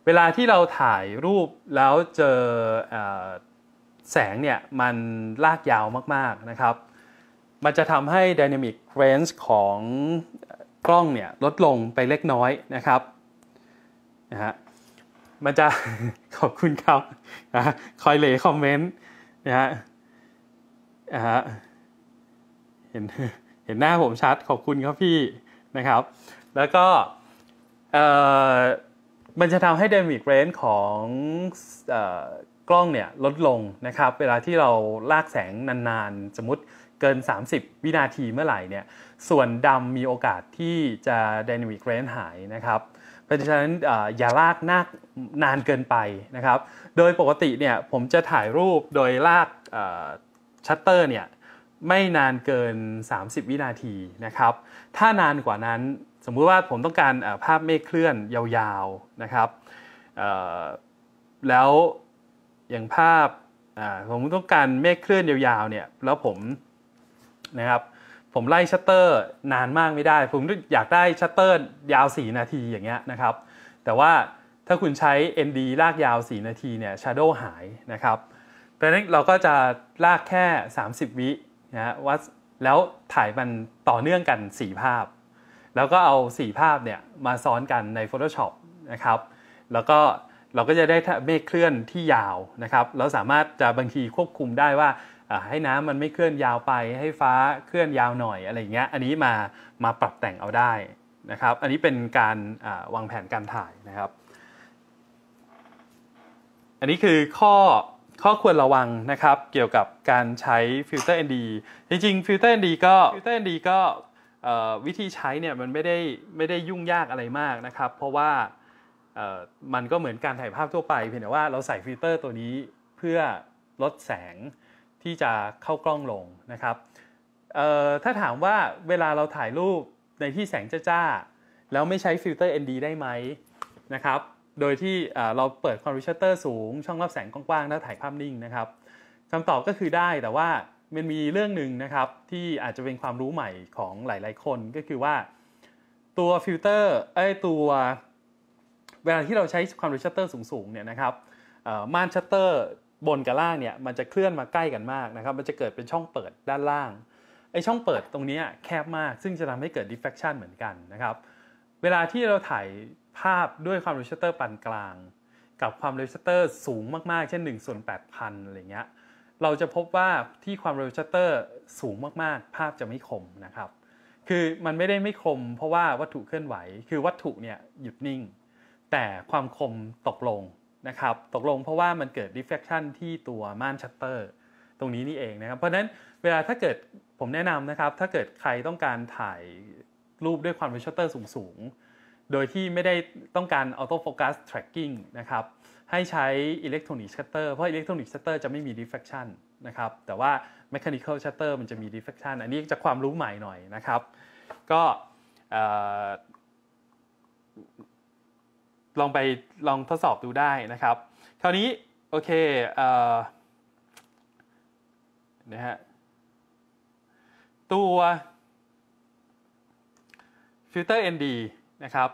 เวลาที่เราถ่ายรูปแล้วเจอแสงเนี่ยมันลากยาวมากๆนะครับมันจะทำให้ Dynamic Range ของกล้องเนี่ยลดลงไปเล็กน้อยนะครับ นะฮะ มันจะขอบคุณครับนะคอยเลยคอมเมนต์นะฮะนะฮะเห็น เห็นหน้าผมชัดขอบคุณครับพี่นะครับ แล้วก็ เออ่มันจะทำให้ Dynamic Range ของกล้องเนี่ยลดลงนะครับ เวลาที่เราลากแสงนานๆ สมมติเกิน 30 วินาทีเมื่อไหร่ เนี่ย ส่วนดำมีโอกาสที่จะ dynamic range หายนะครับ เพราะฉะนั้น อย่าลากนากนานเกินไปนะครับ โดยปกติ เนี่ย ผมจะถ่ายรูปโดยลากชัตเตอร์ เนี่ย ไม่นานเกิน 30 วินาทีนะครับ ถ้านานกว่านั้น สมมุติว่าผมต้องการภาพเมฆเคลื่อนยาวๆนะครับแล้ว อย่างภาพ ผมต้องการเมฆเคลื่อนยาวๆ เนี่ย แล้วผมนะครับผมไล่ชัตเตอร์นานมากไม่ได้ ผมอยากได้ชัตเตอร์ยาว 4 นาทีอย่างเงี้ยนะครับ แต่ว่าถ้าคุณใช้ ND ลากยาว 4 นาทีเนี่ยชาร์โดหายนะครับเพราะนั้นเราก็จะลากแค่ 30 วินะฮะวัดแล้วถ่ายมันต่อเนื่องกัน 4 ภาพ แล้วก็เอา 4 ภาพเนี่ยมาซ้อนกันใน Photoshop นะครับแล้วก็เราก็จะได้เมฆเคลื่อนที่ยาวนะครับเราสามารถจะบางทีควบคุมได้ว่าให้น้ำมันไม่เคลื่อนยาวไปให้ฟ้าเคลื่อนยาวหน่อยอะไรเงี้ยอันนี้มามาปรับแต่งเอาได้นะครับอันนี้เป็นการวางแผนการถ่ายนะครับอันนี้คือข้อข้อควรระวังนะครับเกี่ยวกับการใช้ฟิลเตอร์ ND จริงๆฟิลเตอร์ ND ก็ฟิลเตอร์ ND ก็วิธีใช้เนี่ยมันไม่ได้ไม่ได้ยุ่งยากอะไรมากนะครับเพราะว่ามันก็เหมือนการถ่ายภาพทั่วไปเพียงแต่ว่าเราใส่ฟิลเตอร์ตัวนี้เพื่อลดแสงที่จะเข้ากล้องลง นะครับถ้าถามว่าเวลาเราถ่ายรูปในที่แสงจ้าๆ แล้วไม่ใช้ฟิลเตอร์ ND ได้ไหมนะครับโดยที่เราเปิดคอมพิวเตอร์สูงช่องรับแสงกว้างๆ แล้วถ่ายภาพนิ่งนะครับคำตอบก็คือได้แต่ว่ามันมีเรื่องหนึ่งนะครับ ที่อาจจะเป็นความรู้ใหม่ของหลายๆคน ก็คือว่าตัวฟิลเตอร์ไอ้ตัวเวลาที่เราใช้ความเร็วชัตเตอร์สูงๆ เนี่ยนะครับม่านชัตเตอร์บนกับล่างเนี่ยมันจะเคลื่อนมาใกล้กันมากนะครับมันจะเกิดเป็นช่องเปิดด้านล่างไอช่องเปิดตรงนี้แคบมากซึ่งจะทำให้เกิด diffraction เหมือนกันนะครับ เวลาที่เราถ่ายภาพด้วยความเร็วชัตเตอร์ปานกลาง กับความเร็วชัตเตอร์สูงมากๆ เช่น1ส่วน8,000อะไรเงี้ยเราจะพบว่าที่ความเร็วชัตเตอร์สูงมากๆ ภาพจะไม่คมนะครับ คือมันไม่ได้ไม่คม เพราะว่าวัตถุเคลื่อนไหว คือวัตถุเนี่ยหยุดนิ่ง แต่ความคมตกลงนะครับตกลงเพราะว่ามันเกิดดิ f l e c t i o n ที่ตัวม่านชัตเตอร์ตรงนี้นี่เองนะครับ เพราะฉะนั้นเวลาถ้าเกิดผมแนะนำนะครับ ถ้าเกิดใครต้องการถ่ายรูปด้วยความเร็วชัตเตอร์สูง ๆ โดยที่ไม่ได้ต้องการ auto focus tracking นะครับ ให้ใช้ electronic shutter เพราะ electronic shutter จะไม่มีดิ f l e c t i o n นะครับ แต่ว่า mechanical shutter มันจะมีดิ f l e c t i o n อันนี้จะความรู้ใหม่หน่อยนะครับ ก็ลองไปลองทดสอบดูได้นะครับ คราวนี้ โอเคเนะฮะตัวฟิลเตอร์ ND นะครับ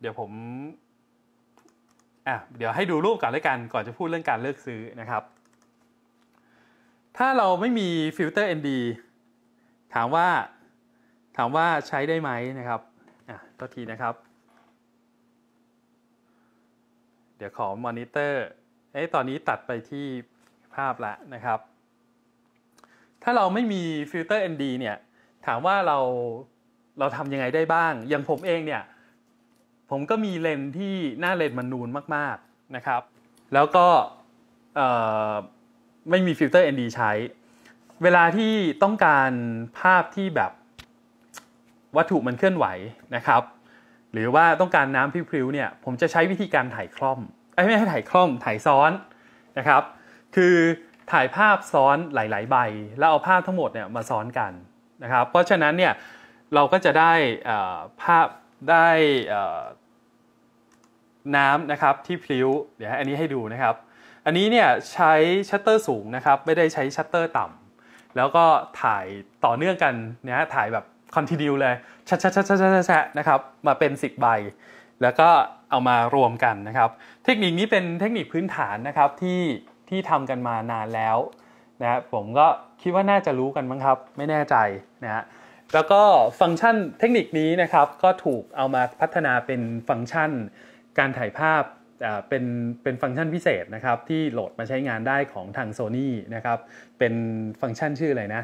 เดี๋ยวผมอ่ะเดี๋ยวให้ดูรูปก่อนเลยกันก่อนจะพูดเรื่องการเลือกซื้อนะครับ ถ้าเราไม่มีฟิลเตอร์ ND ถามว่าถามว่าใช้ได้ไหมนะครับอ่ะตัวทีนะครับเดี๋ยวขอมอนิเตอร์ไอ้ตอนนี้ตัดไปที่ภาพละนะครับ ถ้าเราไม่มีฟิลเตอร์ ND เนี่ย ถามว่าเรา เราทำยังไงได้บ้าง อย่างผมเองเนี่ย ผมก็มีเลนที่หน้าเลนมันนูนมาก ๆ นะครับ แล้วก็ไม่มีฟิลเตอร์ ND ใช้ เวลาที่ต้องการภาพที่แบบวัตถุมันเคลื่อนไหวนะครับหรือว่าต้องการน้ำพริ้วๆเนี่ยผมจะใช้วิธีการถ่ายคล่อมไม่ใช่ถ่ายคล่อมถ่ายซ้อนนะครับคือถ่ายภาพซ้อนหลาย ๆ ใบ แล้วเอาภาพทั้งหมดเนี่ยมาซ้อนกันนะครับเพราะฉะนั้นเนี่ยเราก็จะได้ภาพได้น้ำนะครับที่พลิ้วเดี๋ยวอันนี้ให้ดูนะครับอันนี้เนี่ยใช้ชัตเตอร์สูงนะครับไม่ได้ใช้ชัตเตอร์ต่ำแล้วก็ถ่ายต่อเนื่องกันนะถ่ายแบบคอนติเนียเลยชะชะชะชะชะชะนะครับ มาเป็น10ใบ แล้วก็เอามารวมกันนะครับ เทคนิคนี้เป็นเทคนิคพื้นฐานนะครับ ที่ที่ทำกันมานานแล้วนะผมก็คิดว่าน่าจะรู้กันมั้งครับ ไม่แน่ใจนะฮะ แล้วก็ฟังก์ชันเทคนิคนี้นะครับ ก็ถูกเอามาพัฒนาเป็นฟังก์ชัน การถ่ายภาพ เป็น เป็นฟังก์ชันพิเศษนะครับที่โหลดมาใช้งานได้ของทาง Sony นะครับ เป็นฟังก์ชันชื่ออะไรนะ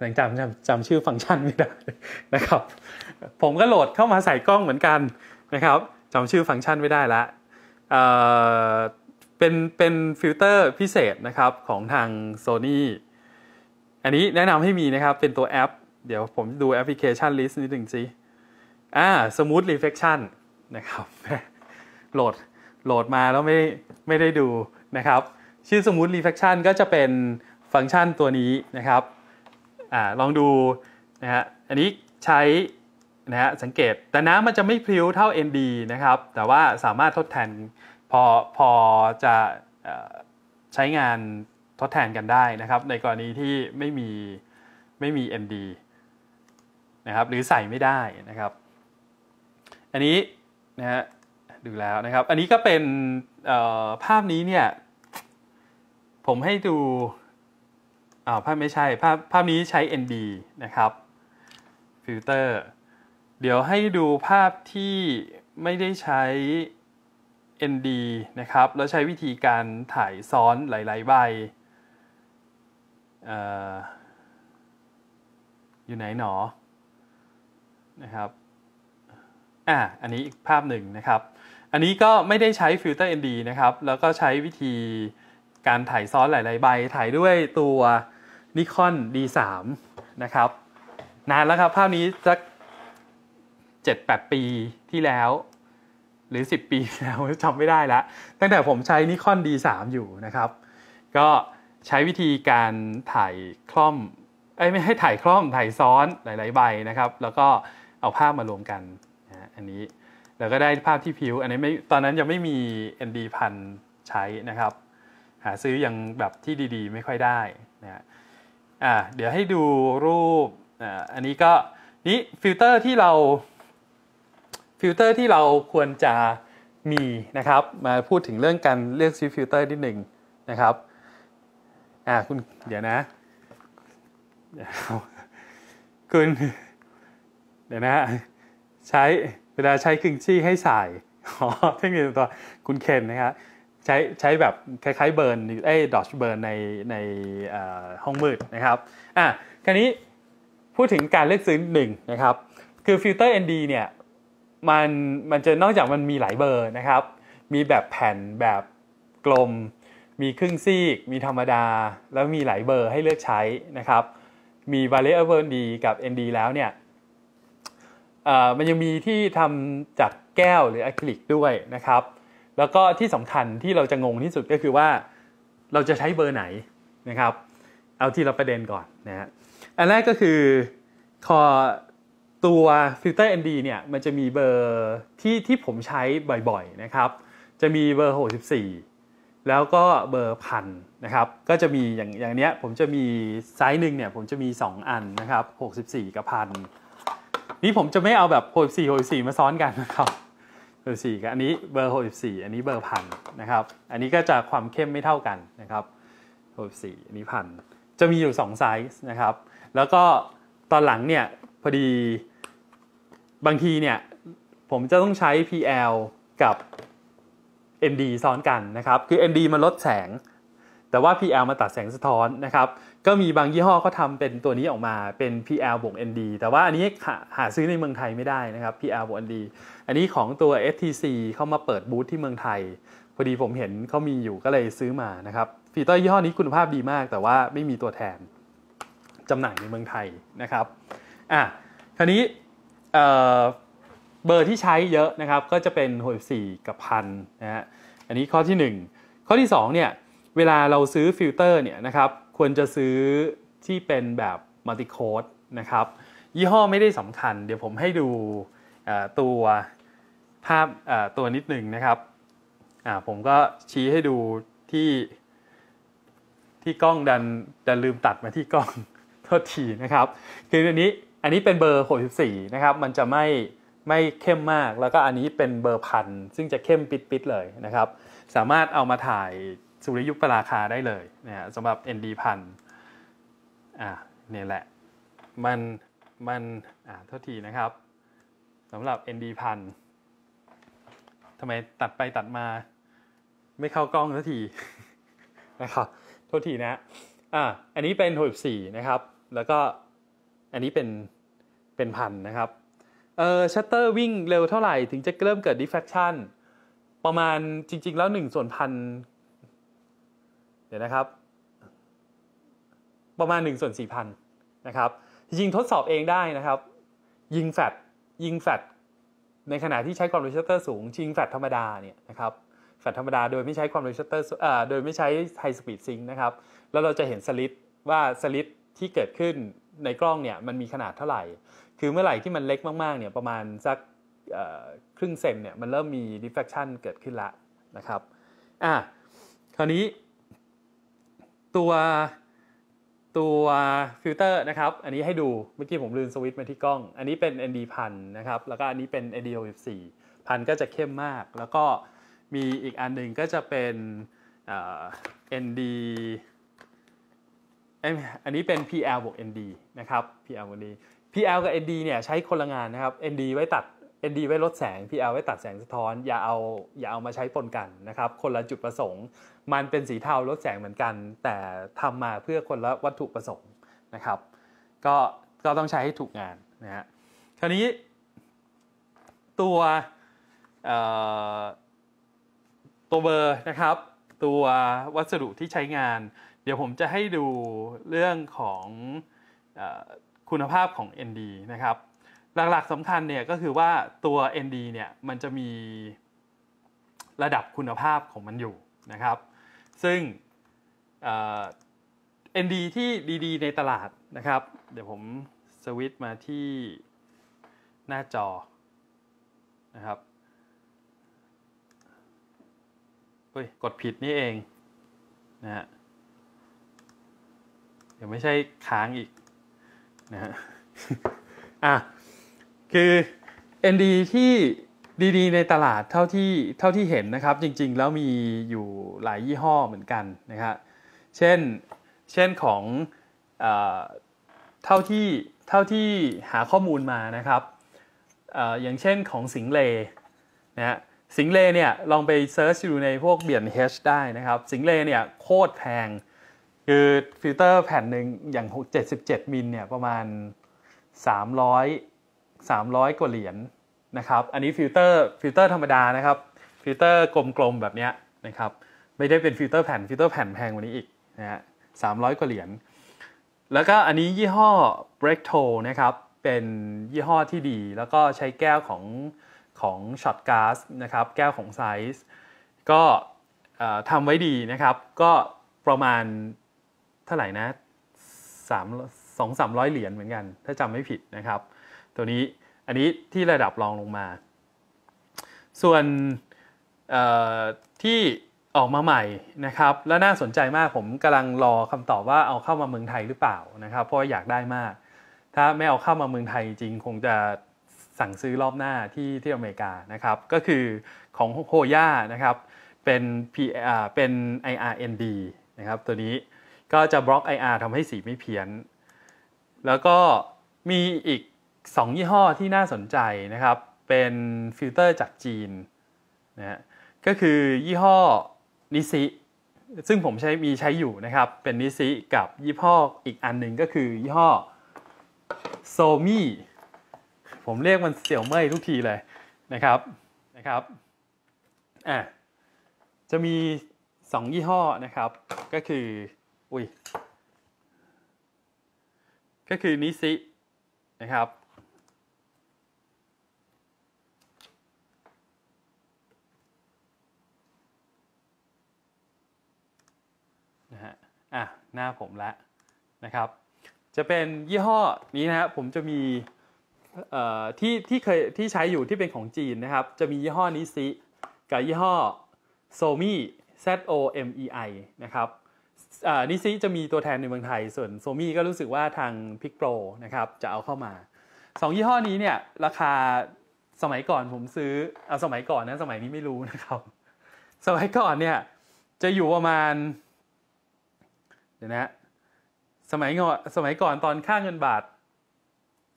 หลังจากจำจำชื่อฟังก์ชันไม่ได้นะครับ ผมก็โหลดเข้ามาใส่กล้องเหมือนกันนะครับ จำชื่อฟังก์ชันไม่ได้ละเเป็นเป็นฟิลเตอร์พิเศษนะครับของทาง Sony อันนี้แนะนำให้มีนะครับ เป็นตัวแอป เดี๋ยวผมดูแอปพลิเคชันลิสต์นิดหนึ่งสิอ่า smooth reflection นะครับ โหลดโหลดมาแล้วไม่ไม่ได้ดูนะครับ ชื่อ smooth reflection ก็จะเป็นฟังก์ชันตัวนี้นะครับอลองดูนะฮะ อันนี้ใช้นะฮะสังเกตแต่น้ำมันจะไม่พลิ้วเท่า ND นะครับ แต่ว่าสามารถทดแทนพอพอจะใช้งานทดแทนกันได้นะครับ ในกรณีที่ไม่มี ไม่มี ND นะครับหรือใส่ไม่ได้นะครับ อันนี้นะฮะดูแล้วนะครับ อันนี้ก็เป็นภาพนี้เนี่ยผมให้ดูอาภาพไม่ใช่ ภาพภาพนี้ใช้ ND นะครับฟิลเตอร์เดี๋ยวให้ดูภาพที่ไม่ได้ใช้ ND นะครับแล้วใช้วิธีการถ่ายซ้อนหลายๆใบออยู่ไหนหนอนะครับอ่ะอันนี้อีกภาพหนึ่งนะครับ อันนี้ก็ไม่ได้ใช้ฟิลเตอร์ ND นะครับ แล้วก็ใช้วิธีการถ่ายซ้อนหลายๆใบถ่ายด้วยตัวนิคอน D3 นะครับนานแล้วครับภาพนี้สักเจ็ดแปดปีที่แล้ว หรือ 10 ปีแล้วจำไม่ได้แล้ว ตั้งแต่ผมใช้นิคอน D3 อยู่นะครับ ก็ใช้วิธีการถ่ายคล่อมไอไม่ให้ถ่ายคล่อมถ่ายซ้อนหลาย ๆ ใบนะครับ แล้วก็เอาภาพมารวมกันนะอันนี้แล้วก็ได้ภาพที่ผิว อันนี้ไม่ตอนนั้นยังไม่มี ND พันใช้นะครับ หาซื้อยังแบบที่ดีๆ ไม่ค่อยได้นะอ่าเดี๋ยวให้ดูรูปอ่าอันนี้ก็นี่ฟิลเตอร์ที่เราฟิลเตอร์ที่เราควรจะมีนะครับ มาพูดถึงเรื่องการเลือกซีฟิลเตอร์นิดหนึ่งนะครับอ่าคุณเดี๋ยวนะคุณเดี๋ยวนะ ใช้เวลาใช้กึ่งชี้ให้สายอ๋อเทคนิคตัวคุณเคนนะครับใช้ใช้แบบคล้ายๆเบิร์นเอ้ดอชเบิร์นในในห้องมืดนะครับ อ่ะคราวนี้พูดถึงการเลือกซื้อหนึ่งนะครับ คือฟิลเตอร์ ND เนี่ยมันมันจะนอกจากมันมีหลายเบอร์นะครับ มีแบบแผ่นแบบกลม มีครึ่งซีก มีธรรมดา แล้วมีหลายเบอร์ให้เลือกใช้นะครับ มี Variable ND กับ ND แล้วเนี่ยมันยังมีที่ทำจากแก้วหรืออะคริลิกด้วยนะครับแล้วก็ที่สำคัญที่เราจะงงที่สุดก็คือว่าเราจะใช้เบอร์ไหนนะครับ เอาที่เราประเด็นก่อนนะฮะอันแรกก็คือคอตัวฟิลเตอร์ ND เนี่ยมันจะมีเบอร์ที่ที่ผมใช้บ่อยๆนะครับจะมีเบอร์ 64 แล้วก็เบอร์พันนะครับ ก็จะมีอย่างอย่างเนี้ยผมจะมีไซส์หนึ่งเนี่ยผมจะมี 2 อันนะครับ64 กับพันนี่ผมจะไม่เอาแบบ 64 64มาซ้อนกันนะครับเบอร์สี่กับอันนี้เบอร์หกสิบสี่อันนี้เบอร์พันนะครับ อันนี้ก็จะความเข้มไม่เท่ากันนะครับหกสิบสี่อันนี้พันจะมีอยู่สองไซส์นะครับ แล้วก็ตอนหลังเนี่ย พอดีบางทีเนี่ย ผมจะต้องใช้ PL กับ MD ซ้อนกันนะครับ คือ MD มันลดแสงแต่ว่า PL มาตัดแสงสะท้อนนะครับ ก็มีบางยี่ห้อก็ทำเป็นตัวนี้ออกมาเป็น PL บวก ND แต่ว่าอันนี้หาหาซื้อในเมืองไทยไม่ได้นะครับ PL บวก ND อันนี้ของตัว s t c เข้ามาเปิดบูธที่เมืองไทย พอดีผมเห็นเขามีอยู่ก็เลยซื้อมานะครับฟีเตอร์ยี่ห้อนี้คุณภาพดีมากแต่ว่าไม่มีตัวแทนจำหน่ายในเมืองไทยนะครับ อ่ะ คราวนี้เบอร์ที่ใช้เยอะนะครับก็จะเป็นหกสี่กับพันนะฮะ อันนี้ข้อที่ 1 ข้อที่ 2 เนี่ยเวลาเราซื้อฟิลเตอร์เนี่ยนะครับ ควรจะซื้อที่เป็นแบบมัลติโคดนะครับ ยี่ห้อไม่ได้สำคัญ เดี๋ยวผมให้ดูตัวภาพตัวนิดหนึ่งนะครับผมก็ชี้ให้ดูที่ที่กล้องดันดันลืมตัดมาที่กล้องโทษทีนะครับคืออันนี้อันนี้เป็นเบอร์64นะครับมันจะไม่ไม่เข้มมาก แล้วก็อันนี้เป็นเบอร์พันซึ่งจะเข้มปิดๆเลยนะครับ สามารถเอามาถ่ายสุริยุปราคาได้เลยนะฮะสำหรับ ND พันอ่าเนี่ยแหละมันมันอ่าทษทีนะครับสำหรับ ND พันทำไมตัดไปตัดมา ไม่เข้ากล้องทษกทีนะครับโทษทีนะอ่าอันนี้เป็น64นะครับแล้วก็อันนี้เป็นเป็นพันนะครับเอ่อชัตเตอร์วิ่งเร็วเท่าไหร่ถึงจะเริ่มเกิดดิฟแฟคชันประมาณจริงๆ แล้ว1ส่วนพันดี๋ยวนะครับประมาณ1ส่วน4พันนะครับจริงทดสอบเองได้นะครับ ยิงแฟดยิงแฟดในขณะที่ใช้ความเร็วชัตเตอร์สูงยิงแฟดธรรมดาเนี่ยนะครับแฟดธรรมดาโดยไม่ใช้ความเร็วชัตเตอร์โดยไม่ใช้ไฮสปีดซิงนะครับแล้วเราจะเห็นสลิดว่าสลิดที่เกิดขึ้นในกล้องเนี่ยมันมีขนาดเท่าไหร่ คือเมื่อไหร่ที่มันเล็กมากๆเนี่ยประมาณสักครึ่งเซนเนี่ยมันเริ่มมี diffraction เกิดขึ้นละนะครับอ่ะคราวนี้ตัวตัวฟิลเตอร์นะครับ อันนี้ให้ดู เมื่อกี้ผมลืมสวิตช์มาที่กล้อง อันนี้เป็น ND พันนะครับ แล้วก็อันนี้เป็น ND 64พันก็จะเข้มมาก แล้วก็มีอีกอันหนึ่งก็จะเป็น ND อันนี้เป็น PL บวก ND นะครับ PL บวก ND PL กับ ND เนี่ยใช้คนละงานนะครับ ND ไว้ตัดเอ็นดีไว้ลดแสงพีเอลไว้ตัดแสงสะท้อน อย่าเอาอย่าเอามาใช้ปนกันนะครับ คนละจุดประสงค์ มันเป็นสีเทาลดแสงเหมือนกัน แต่ทำมาเพื่อคนละวัตถุประสงค์นะครับ ก็ก็ต้องใช้ให้ถูกงานนะฮะคราวนี้ตัวตัวเบอร์นะครับ ตัววัสดุที่ใช้งาน เดี๋ยวผมจะให้ดูเรื่องของคุณภาพของ ND นะครับหลักๆสำคัญเนี่ยก็คือว่าตัว ND เนี่ยมันจะมีระดับคุณภาพของมันอยู่นะครับซึ่งเอ็นดีที่ดีๆ ในตลาดนะครับ เดี๋ยวผมสวิตมาที่หน้าจอนะครับเฮ้ยกดผิดนี่เองนะฮะเดี๋ยวไม่ใช่ค้างอีกนะฮะอ่ะคือ ND ที่ดีๆ ในตลาดเท่าที่เท่าที่เห็นนะครับ จริงๆ แล้วมีอยู่หลายยี่ห้อเหมือนกันนะครับเช่นเช่นของเท่าที่เท่าที่หาข้อมูลมานะครับออย่างเช่นของสิงเลนะฮะสิงเลเนี่ยลองไปเซิร์ชดูในพวกเบียนเฮชได้นะครับ สิงเลเนี่ยโคตรแพง คือฟิลเตอร์แผ่นหนึ่งอย่าง 77 มิลเนี่ยประมาณ 300 300 กว่าเหรียญนนะครับ อันนี้ฟิลเตอร์ฟิลเตอร์ธรรมดานะครับ ฟิลเตอร์ กลมๆ แบบนี้นะครับ ไม่ได้เป็นฟิลเตอร์แผ่นฟิลเตอร์แผ่นแพงกว่านี้อีกนะฮะสามกว่าเหรียญ แล้วก็อันนี้ยี่ห้อ Breakto นะครับ เป็นยี่ห้อที่ดี แล้วก็ใช้แก้วของของ Shot g a s นะครับ แก้วของไซส์ก็ทำไว้ดีนะครับ ก็ประมาณเท่าไหร่นะ3 2 3สองสามร้อยเหรียญเหมือนกัน ถ้าจำไม่ผิดนะครับตัวนี้ อันนี้ที่ระดับรองลงมา ส่วนที่ออกมาใหม่ นะครับ และน่าสนใจมาก ผมกำลังรอคำตอบว่าเอาเข้ามาเมืองไทยหรือเปล่านะครับ เพราะอยากได้มาก ถ้าไม่เอาเข้ามาเมืองไทยจริง คงจะสั่งซื้อรอบหน้าที่ที่อเมริกา นะครับ ก็คือของโฮย่านะครับ เป็น P เป็น IRND นะครับตัวนี้ ก็จะบล็อก IR ทำให้สีไม่เพี้ยน แล้วก็มีอีก2ยี่ห้อที่น่าสนใจนะครับ เป็นฟิลเตอร์จากจีนนะฮะก็คือยี่ห้อ นิซิซึ่งผมใช้มีใช้อยู่นะครับ เป็นนิซิกับยี่ห้ออีกอันหนึ่งก็คือยี่ห้อโซมี่ผมเรียกมันเสี่ยวเมยทุกทีเลยนะครับนะครับอ่ะจะมี2ยี่ห้อนะครับ ก็คืออุ้ยก็คือนิซินะครับหน้าผมแล้วนะครับ จะเป็นยี่ห้อนี้นะครับผมจะมีที่ที่เคยที่ใช้อยู่ที่เป็นของจีนนะครับ จะมียี่ห้อนี้ซิกับยี่ห้อโซมี่ Z O M E I นะครับนิซิจะมีตัวแทนในเมืองไทยส่วนโซมี่ก็รู้สึกว่าทางพิกโปรนะครับจะเอาเข้ามา2ยี่ห้อนี้เนี่ยราคาสมัยก่อนผมซื้อเอาสมัยก่อนนะสมัยนี้ไม่รู้นะครับ สมัยก่อนเนี่ยจะอยู่ประมาณี๋ยนะสมัยก่อนสมัยก่อนตอนค่าเงินบาท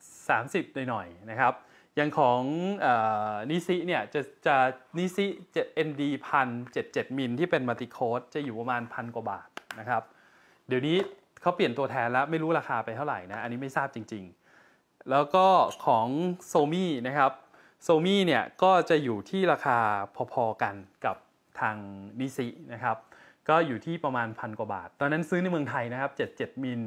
30 หน่อยๆนะครับ อย่างของนิซิเนี่ยจะจะนิซิเจ็ดเอ็นดีพันเจ็ดเจ็ดมิลที่เป็นมัลติโคดจะอยู่ประมาณพันกว่าบาทนะครับเดี๋ยวนี้เขาเปลี่ยนตัวแทนแล้วไม่รู้ราคาไปเท่าไหร่นะอันนี้ไม่ทราบจริงๆ แล้วก็ของโซมี่นะครับโซมี่เนี่ยก็จะอยู่ที่ราคาพอๆ กันกับทางนิซินะครับก็อยู่ที่ประมาณพันกว่าบาท ตอนนั้นซื้อในเมืองไทยนะครับ77มิล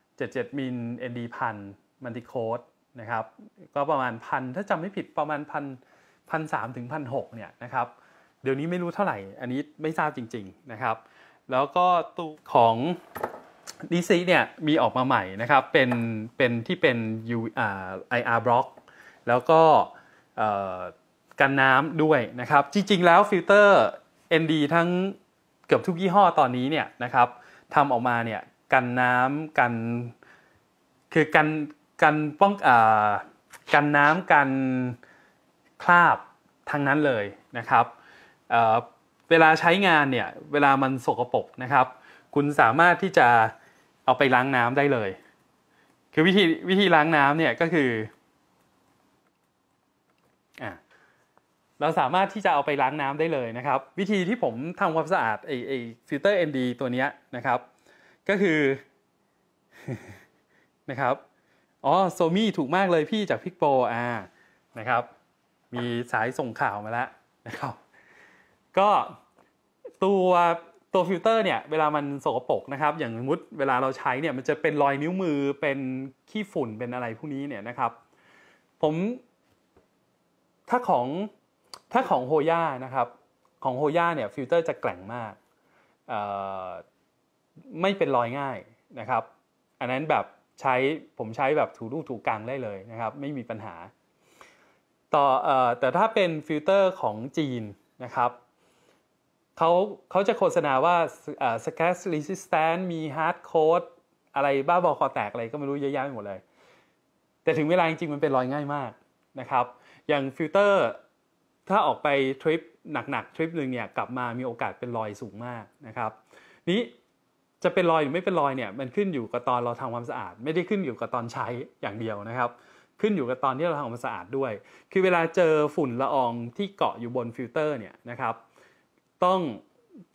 77มิล ND พันมันติโคดนะครับ ก็ประมาณพันถ้าจำไม่ผิดประมาณพันพันสามถึงพันหกเนี่ยนะครับ เดี๋ยวนี้ไม่รู้เท่าไหร่ อันนี้ไม่ทราบจริง ๆ นะครับ แล้วก็ตู้ของดีซีเนี่ยมีออกมาใหม่นะครับ เป็น เป็นที่เป็น U อา IR block แล้วก็กันน้ำด้วยนะครับ จริง ๆ แล้วฟิลเตอร์ ND ทั้งเกือบทุกยี่ห้อตอนนี้เนี่ยนะครับทำออกมาเนี่ยกันน้ำกัน คือกันกันป้องอ่ากันน้ำกันคราบทั้งนั้นเลยนะครับเเวลาใช้งานเนี่ยเวลามันสกปรกนะครับ คุณสามารถที่จะเอาไปล้างน้ำได้เลย คือวิธีวิธีล้างน้ำเนี่ย ก็คือเราสามารถที่จะเอาไปล้างน้ำได้เลยนะครับ วิธีที่ผมทำความสะอาดไอไอฟิลเตอร์ ND ตัวนี้นะครับ ก็คือนะครับอ๋อโซมี่ถูกมากเลยพี่จากพิกโปอ่านะครับมีสายส่งข่าวมาแล้วนะครับ ก็ตัวตัวฟิลเตอร์เนี่ยเวลามันสกปรกนะครับอย่างสมมติเวลาเราใช้เนี่ยมันจะเป็นรอยนิ้วมือเป็นขี้ฝุ่นเป็นอะไรพวกนี้เนี่ยนะครับ ผม ถ้าของถ้าของโฮย่านะครับของโฮย่าเนี่ย ฟิลเตอร์จะแกร่งมากไม่เป็นรอยง่ายนะครับ อันนั้นแบบใช้ผมใช้แบบถูรูถูกกลางได้เลยนะครับ ไม่มีปัญหาต่ออแต่ถ้าเป็นฟิลเตอร์ของจีนนะครับ เขาเขาจะโฆษณาว่า s c a t c r e s i s t a n t มี hard code อะไรบ้าบอคอแตกอะไรก็ไม่รู้เยอะแยะไปหมดเลย แต่ถึงเวลาจริงๆมันเป็นรอยง่ายมากนะครับ อย่างฟิลเตอร์ถ้าออกไปทริปหนักๆทริปหนึ่งเนี่ยกลับมามีโอกาสเป็นรอยสูงมากนะครับนี้จะเป็นรอยหรือไม่เป็นรอยเนี่ย มันขึ้นอยู่กับตอนเราทำความสะอาด ไม่ได้ขึ้นอยู่กับตอนใช้อย่างเดียวนะครับ ขึ้นอยู่กับตอนที่เราทำความสะอาดด้วย คือเวลาเจอฝุ่นละอองที่เกาะอยู่บนฟิลเตอร์เนี่ยนะครับ ต้อง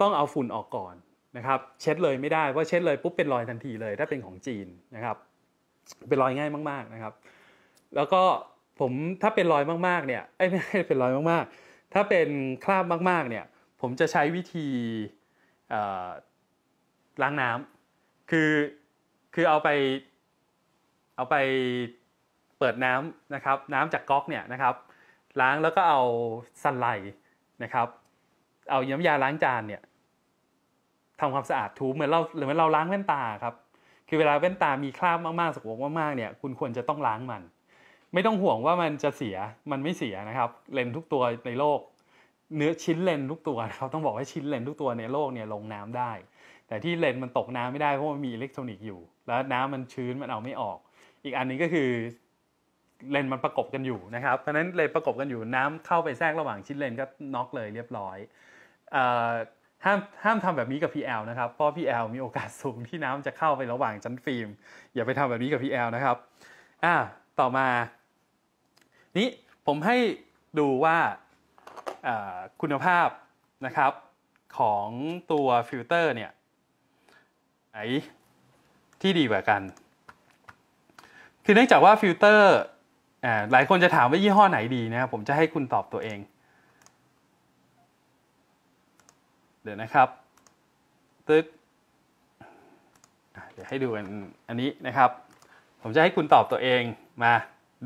ต้องเอาฝุ่นออกก่อนนะครับ เช็ดเลยไม่ได้เพราะเช็ดเลยปุ๊บเป็นรอยทันทีเลยถ้าเป็นของจีนนะครับ เป็นรอยง่ายมากๆนะครับ แล้วก็ผมถ้าเป็นรอยมากๆ เนี่ยไม่ใช่เป็นรอยมากๆ ถ้าเป็นคราบมากๆ เนี่ย ผมจะใช้วิธีล้างน้ำ คือ คือเอาไป เอาไปเปิดน้ำนะครับ น้ำจากก๊อกเนี่ยนะครับ ล้างแล้วก็เอาสันไลนะครับ เอาย้ำยาล้างจานเนี่ยทำความสะอาดถูเหมือนเราหรือเหมือนเราล้างแว่นตาครับ คือเวลาแว่นตามีคราบมาก ๆ สกปรกมากๆ เนี่ย คุณควรจะต้องล้างมันไม่ต้องห่วงว่ามันจะเสีย มันไม่เสียนะครับ เลนทุกตัวในโลก เนื้อชิ้นเลน ทุกตัวนะครับต้องบอกว่าชิ้นเลนทุกตัวในโลกเนี่ยลงน้ำได้ แต่ที่เลนมันตกน้ำไม่ได้เพราะมันมีอิเล็กทรอนิกส์อยู่แล้วน้ำมันชื้นมันเอาไม่ออก อีกอันนี้ก็คือเลนมันประกบกันอยู่นะครับเพราะนั้นเลนประกบกันอยู่น้ำเข้าไปแทรกระหว่างชิ้นเลนก็น็อกเลยเรียบร้อยห้ามห้ามทำแบบนี้กับ PL นะครับเพราะ PL มีโอกาสสูงที่น้ำจะเข้าไประหว่างชั้นฟิล์มอย่าไปทำแบบนี้กับ PL นะครับ อ่าต่อมานี้ผมให้ดูว่าคุณภาพนะครับ ของตัวฟิลเตอร์เนี่ยไหนที่ดีกว่ากัน คือเนื่องจากว่าฟิลเตอร์หลายคนจะถามว่ายี่ห้อไหนดีนะครับผมจะให้คุณตอบตัวเองเดี๋ยวนะครับตึ๊ดเดี๋ยวให้ดูกันอันนี้นะครับ ผมจะให้คุณตอบตัวเองมา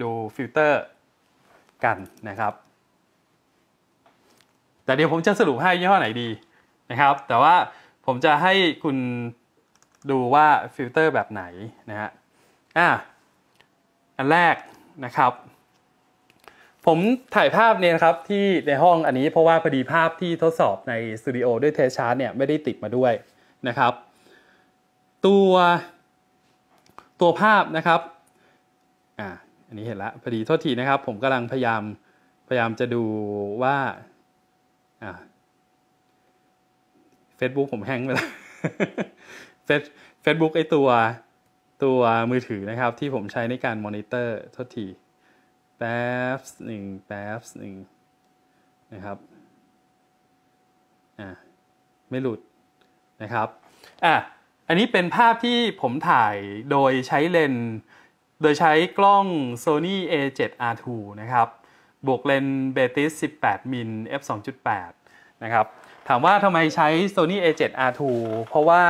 ดูฟิลเตอร์ันนะครับ แต่เดี๋ยวผมจะสรุปให้ยี่ห้อไหนดีนะครับ แต่ว่าผมจะให้คุณดูว่าฟิลเตอร์แบบไหนนะฮะอ่ะ อันแรกนะครับ ผมถ่ายภาพเนี่ยครับที่ในห้องอันนี้เพราะว่าพอดีภาพที่ทดสอบในสตูดิโอด้วยเทสชาร์จเนี่ย ไม่ได้ติดมาด้วยนะครับ ตัวตัวภาพนะครับอ่านนี้เห็นละพอดีโทษทีนะครับ ผมกำลังพยายามพยายามจะดูว่าเฟซบุ๊กผมแฮงไปแล้วเฟซเฟซบุ๊กไอตัวตัวมือถือนะครับ ที่ผมใช้ในการมอนิเตอร์โทษทีแป๊บหนึ่งแป๊บหนึ่งนะครับอ่าไม่หลุดนะครับอ่ะอันนี้เป็นภาพที่ผมถ่ายโดยใช้เลนโดยใช้กล้อง Sony A7R2 นะครับ บวกเลนส์เบติส 18 มิล f 2.8นะครับ ถามว่าทำไมใช้ Sony A7R2 เพราะว่า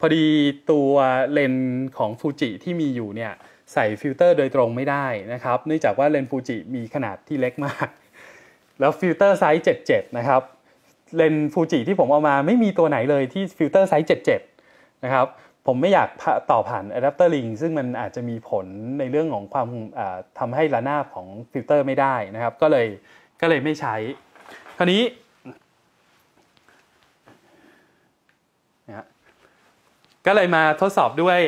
พอดีตัวเลนส์ของฟูจิที่มีอยู่เนี่ย ใส่ฟิลเตอร์โดยตรงไม่ได้นะครับ เนื่องจากว่าเลนส์ฟูจิมีขนาดที่เล็กมาก แล้วฟิลเตอร์ไซส์ 77 นะครับ เลนส์ฟูจิที่ผมเอามาไม่มีตัวไหนเลยที่ฟิลเตอร์ไซส์ 77 นะครับผมไม่อยากต่อผ่านอะแดปเตอร์ลิงซึ่งมันอาจจะมีผลในเรื่องของความทำให้ระนาบของฟิลเตอร์ไม่ได้นะครับ ก็เลยก็เลยไม่ใช้ คราวนี้ ก็เลยมาทดสอบด้วย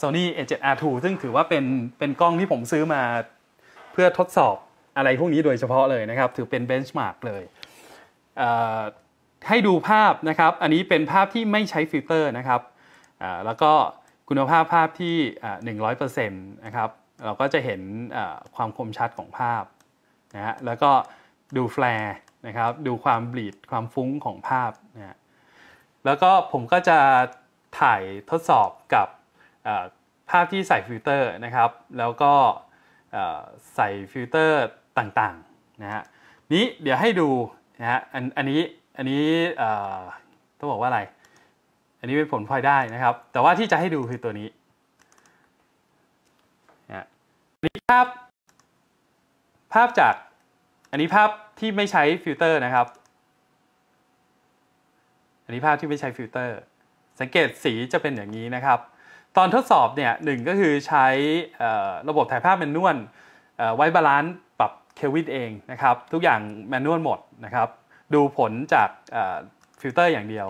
Sony A7R2 ซึ่งถือว่าเป็นเป็นกล้องที่ผมซื้อมาเพื่อทดสอบอะไรพวกนี้โดยเฉพาะเลยนะครับ ถือเป็นเบนช์มาร์กเลย ให้ดูภาพนะครับ อันนี้เป็นภาพที่ไม่ใช้ฟิลเตอร์นะครับแล้วก็คุณภาพภาพที่หนึ่งร้เซ็นะครับเราก็จะเห็นความคมชัดของภาพนะฮะแล้วก็ดูแฟร์นะครับดูความบีดความฟุ้งของภาพนะฮะแล้วก็ผมก็จะถ่ายทดสอบกับภาพที่ใส่ฟิลเตอร์นะครับ แล้วก็ใส่ฟิลเตอร์ต่างๆนะฮะนี้เดี๋ยวให้ดูนะฮะอันอันนี้อันนี้ต้องบอกว่าอะไรอันนี้เป็นผลพลอยได้นะครับ แต่ว่าที่จะให้ดูคือตัวนี้นี่ภาพภาพจากอันนี้ภาพที่ไม่ใช้ฟิลเตอร์นะครับอันนี้ภาพที่ไม่ใช้ฟิลเตอร์สังเกตสีจะเป็นอย่างนี้นะครับ ตอนทดสอบเนี่ยหนึ่งก็คือใช้ระบบถ่ายภาพแมนนวลไว้บาลานซ์ปรับเควินเองนะครับ ทุกอย่างแมนนวลหมดนะครับดูผลจากฟิลเตอร์อย่างเดียว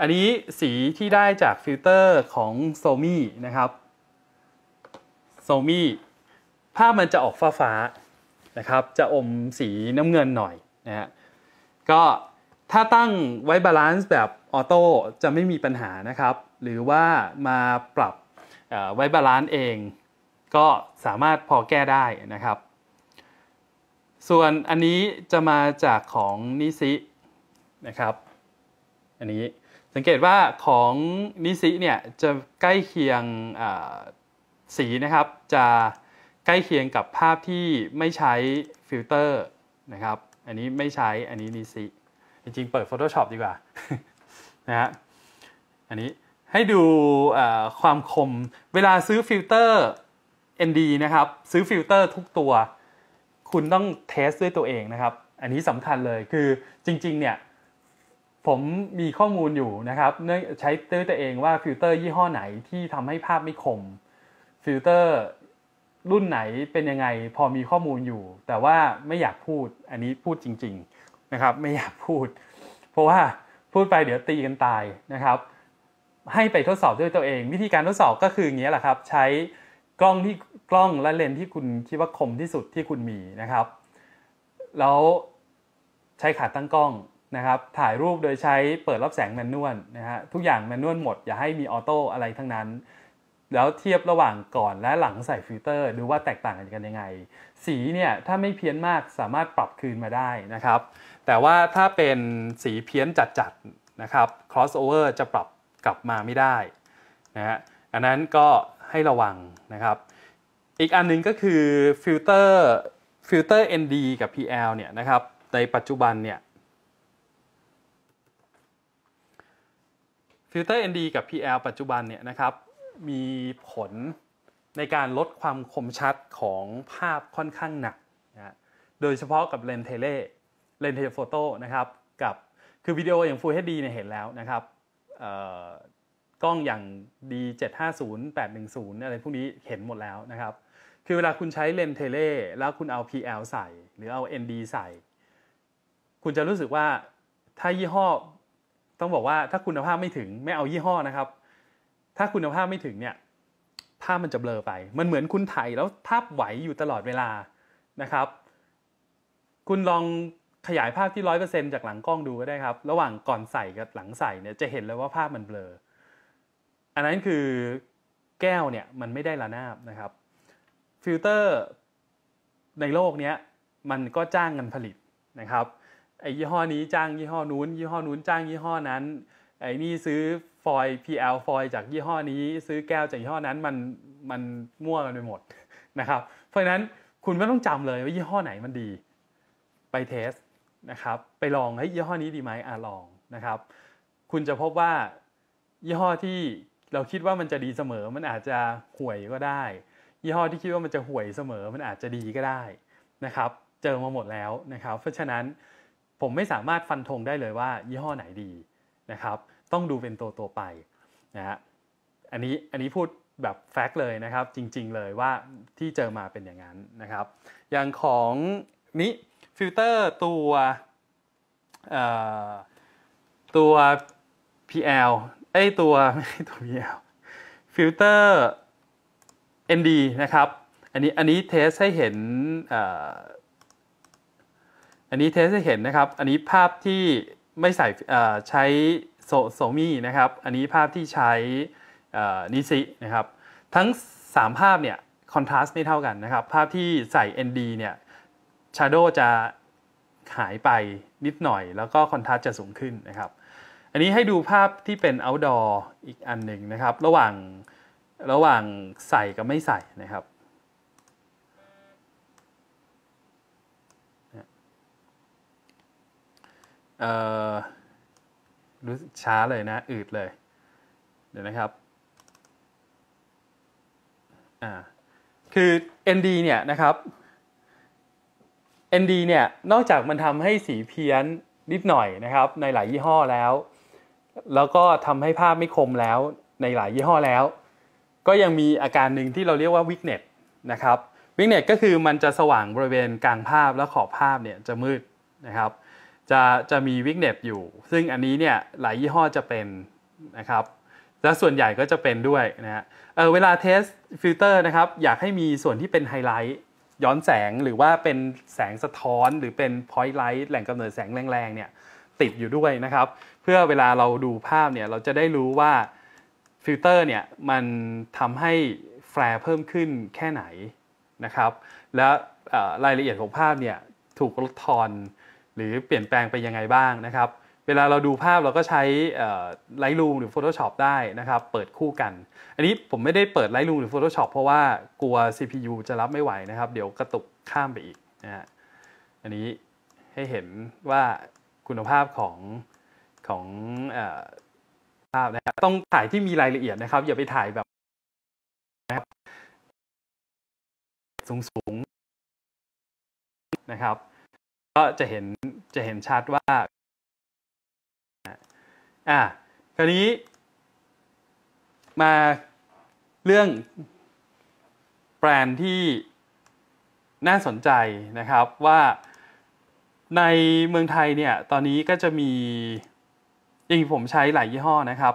อันนี้สีที่ได้จากฟิลเตอร์ของโซมี่นะครับ โซมี่ภาพมันจะออกฟ้าฟ้านะครับ จะอมสีน้ำเงินหน่อยนะฮะก็ถ้าตั้งไว้บาลานซ์แบบออโต้จะไม่มีปัญหานะครับ หรือว่ามาปรับไว้บาลานซ์เอง ก็สามารถพอแก้ได้นะครับ ส่วนอันนี้จะมาจากของนิซินะครับ อันนี้สังเกตว่าของนิซิเนี่ยจะใกล้เคียงสีนะครับจะใกล้เคียงกับภาพที่ไม่ใช้ฟิลเตอร์นะครับ อันนี้ไม่ใช้อันนี้นิซิจริงๆเปิด Photoshop ดีกว่านะฮะอันนี้ให้ดูความคมเวลาซื้อฟิลเตอร์ ND นะครับ ซื้อฟิลเตอร์ทุกตัว คุณต้องเทสด้วยตัวเองนะครับ อันนี้สำคัญเลยคือจริงๆเนี่ยผมมีข้อมูลอยู่นะครับเนื่องใช้ตตัวเองว่าฟิลเตอร์ยี่ห้อไหนที่ทำให้ภาพไม่คมฟิลเตอร์รุ่นไหนเป็นยังไงพอมีข้อมูลอยู่ แต่ว่าไม่อยากพูดอันนี้พูดจริงๆนะครับไม่อยากพูดเพราะว่าพูดไปเดี๋ยวตีกันตายนะครับ ให้ไปทดสอบด้วยตัวเอง วิธีการทดสอบก็คืออย่างนี้แหละครับใช้กล้องที่กล้องและเลนที่คุณคิดว่าคมที่สุดที่คุณมีนะครับแล้วใช้ขาตั้งกล้องนะครับถ่ายรูปโดยใช้เปิดรับแสงแมนนวลนะฮะทุกอย่างแมนนวลหมด อย่าให้มีออโต้อะไรทั้งนั้น แล้วเทียบระหว่างก่อนและหลังใส่ฟิลเตอร์ดูว่าแตกต่างกันยังไง สีเนี่ย ถ้าไม่เพี้ยนมากสามารถปรับคืนมาได้นะครับแต่ว่าถ้าเป็นสีเพี้ยนจัดๆนะครับ crossover จะปรับกลับมาไม่ได้นะฮะอันนั้นก็ให้ระวังนะครับ อีกอันนึงก็คือฟิลเตอร์ฟิลเตอร์ ND กับ PL เนี่ยนะครับในปัจจุบันเนี่ยิลเตอร์ ND กับ PL ปัจจุบันเนี่ยนะครับมีผลในการลดความคมชัดของภาพค่อนข้างหนักนะ โดยเฉพาะกับเลนเทเลเลนเทเลโฟโต้นะครับกับ คือวิดีโออย่าง Full HD เนี่ยเห็นแล้วนะครับกล้องอย่าง D 750 810อะไรพวกนี้เห็นหมดแล้วนะครับ คือเวลาคุณใช้เลนเทเล แล้วคุณเอา PL ใส่หรือเอา ND ใส่ คุณจะรู้สึกว่า ถ้ายี่ห้อต้องบอกว่าถ้าคุณภาพไม่ถึงไม่เอายี่ห้อนะครับ ถ้าคุณภาพไม่ถึงเนี่ยภาพมันจะเบลอไป มันเหมือนคุณถ่ายแล้วภาพไหวอยู่ตลอดเวลานะครับ คุณลองขยายภาพที่ร้อยเปอร์เซ็นจากหลังกล้องดูก็ได้ครับ ระหว่างก่อนใส่กับหลังใส่เนี่ยจะเห็นเลยว่าภาพมันเบลอ อันนั้นคือแก้วเนี่ยมันไม่ได้ระนาบนะครับฟิลเตอร์ในโลกนี้มันก็จ้างเงินผลิตนะครับไอ้ยี่ห้อนี้จ้างยี่ห้อนู้น ยี่ห้อนู้นจ้างยี่ห้อนั้นไอ้นี่ซื้อฟอยล์ PL ฟอยล์จากยี่ห้อนี้ ซื้อแก้วจากยี่ห้อนั้นมันมันมั่วกันไปหมดนะครับเพราะฉะนั้นคุณไม่ต้องจำเลยว่ายี่ห้อไหนมันดี ไปเทสนะครับ ไปลองเฮ้ยยี่ห้อนี้ดีไหมอ่ะลองนะครับ คุณจะพบว่ายี่ห้อที่เราคิดว่ามันจะดีเสมอ มันอาจจะห่วยก็ได้ ยี่ห้อที่คิดว่ามันจะห่วยเสมอ มันอาจจะดีก็ได้นะครับ เจอมาหมดแล้วนะครับ เพราะฉะนั้นผมไม่สามารถฟันธงได้เลยว่ายี่ห้อไหนดีนะครับ ต้องดูเป็นตัวตัวไปนะฮะอันนี้อันนี้พูดแบบแฟกต์เลยนะครับจริงๆเลยว่าที่เจอมาเป็นอย่างนั้นนะครับ อย่างของนี้ฟิลเตอร์ตัวตัว PL ไอตัวไม่ตัว PL ฟิลเตอร์ ND นะครับ อันนี้อันนี้เทสให้เห็นอันนี้เทสให้เห็นนะครับ อันนี้ภาพที่ไม่ใส่ใช้โซโซมี่นะครับ อันนี้ภาพที่ใช้นิซินะครับ ทั้ง 3 ภาพเนี่ยคอนทราสต์ไม่เท่ากันนะครับ ภาพที่ใส่ ND เนี่ยชาร์โดจะหายไปนิดหน่อยแล้วก็คอนทราสต์จะสูงขึ้นนะครับ อันนี้ให้ดูภาพที่เป็น outdoor อีกอันหนึ่งนะครับ ระหว่างระหว่างใส่กับไม่ใส่นะครับเออรู้ช้าเลยนะ อืดเลย เดี๋ยวนะครับอ่าคือ ND เนี่ยนะครับ ND เนี่ยนอกจากมันทำให้สีเพี้ยนนิดหน่อยนะครับ ในหลายยี่ห้อแล้ว แล้วก็ทำให้ภาพไม่คมแล้วในหลายยี่ห้อแล้ว ก็ยังมีอาการหนึ่งที่เราเรียกว่าวิกเน็ตนะครับวิกเน็ตก็คือมันจะสว่างบริเวณกลางภาพและขอบภาพเนี่ยจะมืดนะครับจะจะมีวิกเน็ตอยู่ ซึ่งอันนี้เนี่ยหลายยี่ห้อจะเป็นนะครับและส่วนใหญ่ก็จะเป็นด้วยนะฮะเเวลาเทสฟิลเตอร์นะครับอยากให้มีส่วนที่เป็นไฮไลท์ ย้อนแสงหรือว่าเป็นแสงสะท้อนหรือเป็นพอยต์ไลท์แหล่งกำเนิดแสงแรงๆเนี่ยติดอยู่ด้วยนะครับ เพื่อเวลาเราดูภาพเนี่ยเราจะได้รู้ว่าฟิลเตอร์เนี่ยมันทำให้แฟร์เพิ่มขึ้นแค่ไหนนะครับและรายละเอียดของภาพเนี่ยถูกลดทอนหรือเปลี่ยนแปลงไปยังไงบ้างนะครับ เวลาเราดูภาพเราก็ใช้ Lightroom หรือ Photoshop ได้นะครับ เปิดคู่กัน อันนี้ผมไม่ได้เปิด Lightroom หรือ Photoshop เพราะว่ากลัว CPU จะรับไม่ไหวนะครับ เดี๋ยวกระตุกข้ามไปอีกนะฮะ อันนี้ให้เห็นว่าคุณภาพของของภาพนะครับ ต้องถ่ายที่มีรายละเอียดนะครับ อย่าไปถ่ายแบบนะครับ สูงๆนะครับก็จะเห็นจะเห็นชัดว่า อ่ะคราวนี้มาเรื่องแบรนด์ที่น่าสนใจนะครับว่าในเมืองไทยเนี่ยตอนนี้ก็จะมีจริงผมใช้หลายยี่ห้อนะครับ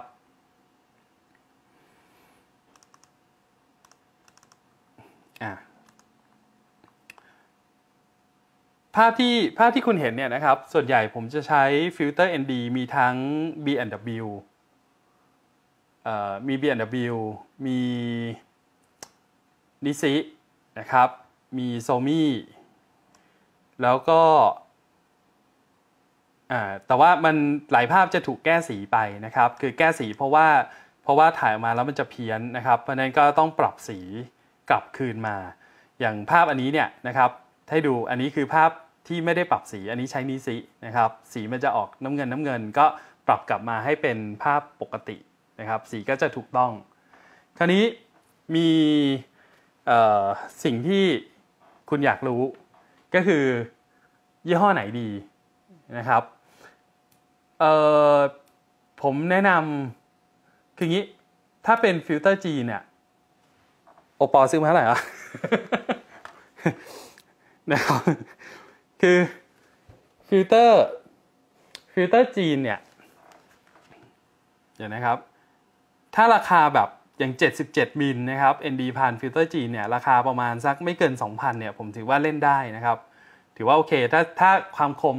ภาพที่ภาพที่คุณเห็นเนี่ยนะครับส่วนใหญ่ผมจะใช้ฟิลเตอร์ ND มีทั้ง B&W มี B&W มีนิซินะครับมีโซมี่แล้วก็แต่ว่ามันหลายภาพจะถูกแก้สีไปนะครับ คือแก้สีเพราะว่าเพราะว่าถ่ายมาแล้วมันจะเพี้ยนนะครับ เพราะนั้นก็ต้องปรับสีกลับคืนมา อย่างภาพอันนี้เนี่ยนะครับ ให้ดูอันนี้คือภาพที่ไม่ได้ปรับสี อันนี้ใช้นิสินะครับ สีมันจะออกน้ำเงินน้ำเงิน ก็ปรับกลับมาให้เป็นภาพปกตินะครับ สีก็จะถูกต้อง คราวนี้มีสิ่งที่คุณอยากรู้ ก็คือยี่ห้อไหนดีนะครับผมแนะนำคืองี้ ถ้าเป็นฟิลเตอร์จีเนี่ยโอปอซื้อมาเท่าไหร่อะนะครับคือฟิลเตอร์ฟิลเตอร์จีนเนี่ยเดี๋ยวนะครับ ถ้าราคาแบบอย่าง 77 มิลนะครับ ND ผ่านฟิลเตอร์จีนเนี่ย ราคาประมาณ สักไม่เกิน 2,000เนี่ย ผมถือว่าเล่นได้นะครับ ถือว่า โอเค ถ้าถ้าความคม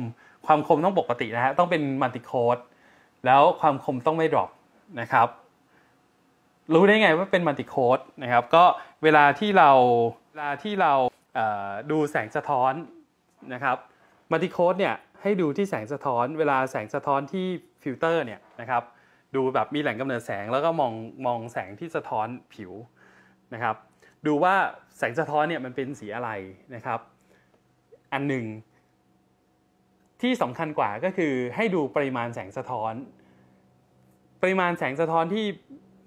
ความคมต้องปกตินะฮะต้องเป็นมัลติโคดแล้วความคมต้องไม่ดรอปนะครับ รู้ได้ไงว่าเป็นมัลติโคดนะครับ ก็เวลาที่เราเวลาที่เราดูแสงสะท้อนนะครับมัลติโคดเนี่ยให้ดูที่แสงสะท้อนเวลาแสงสะท้อนที่ฟิลเตอร์เนี่ยนะครับดูแบบมีแหล่งกำเนิดแสงแล้วก็มองมองแสงที่สะท้อนผิวนะครับดูว่าแสงสะท้อนเนี่ยมันเป็นสีอะไรนะครับอันหนึ่งที่สำคัญกว่าก็คือให้ดูปริมาณแสงสะท้อน ปริมาณแสงสะท้อนที่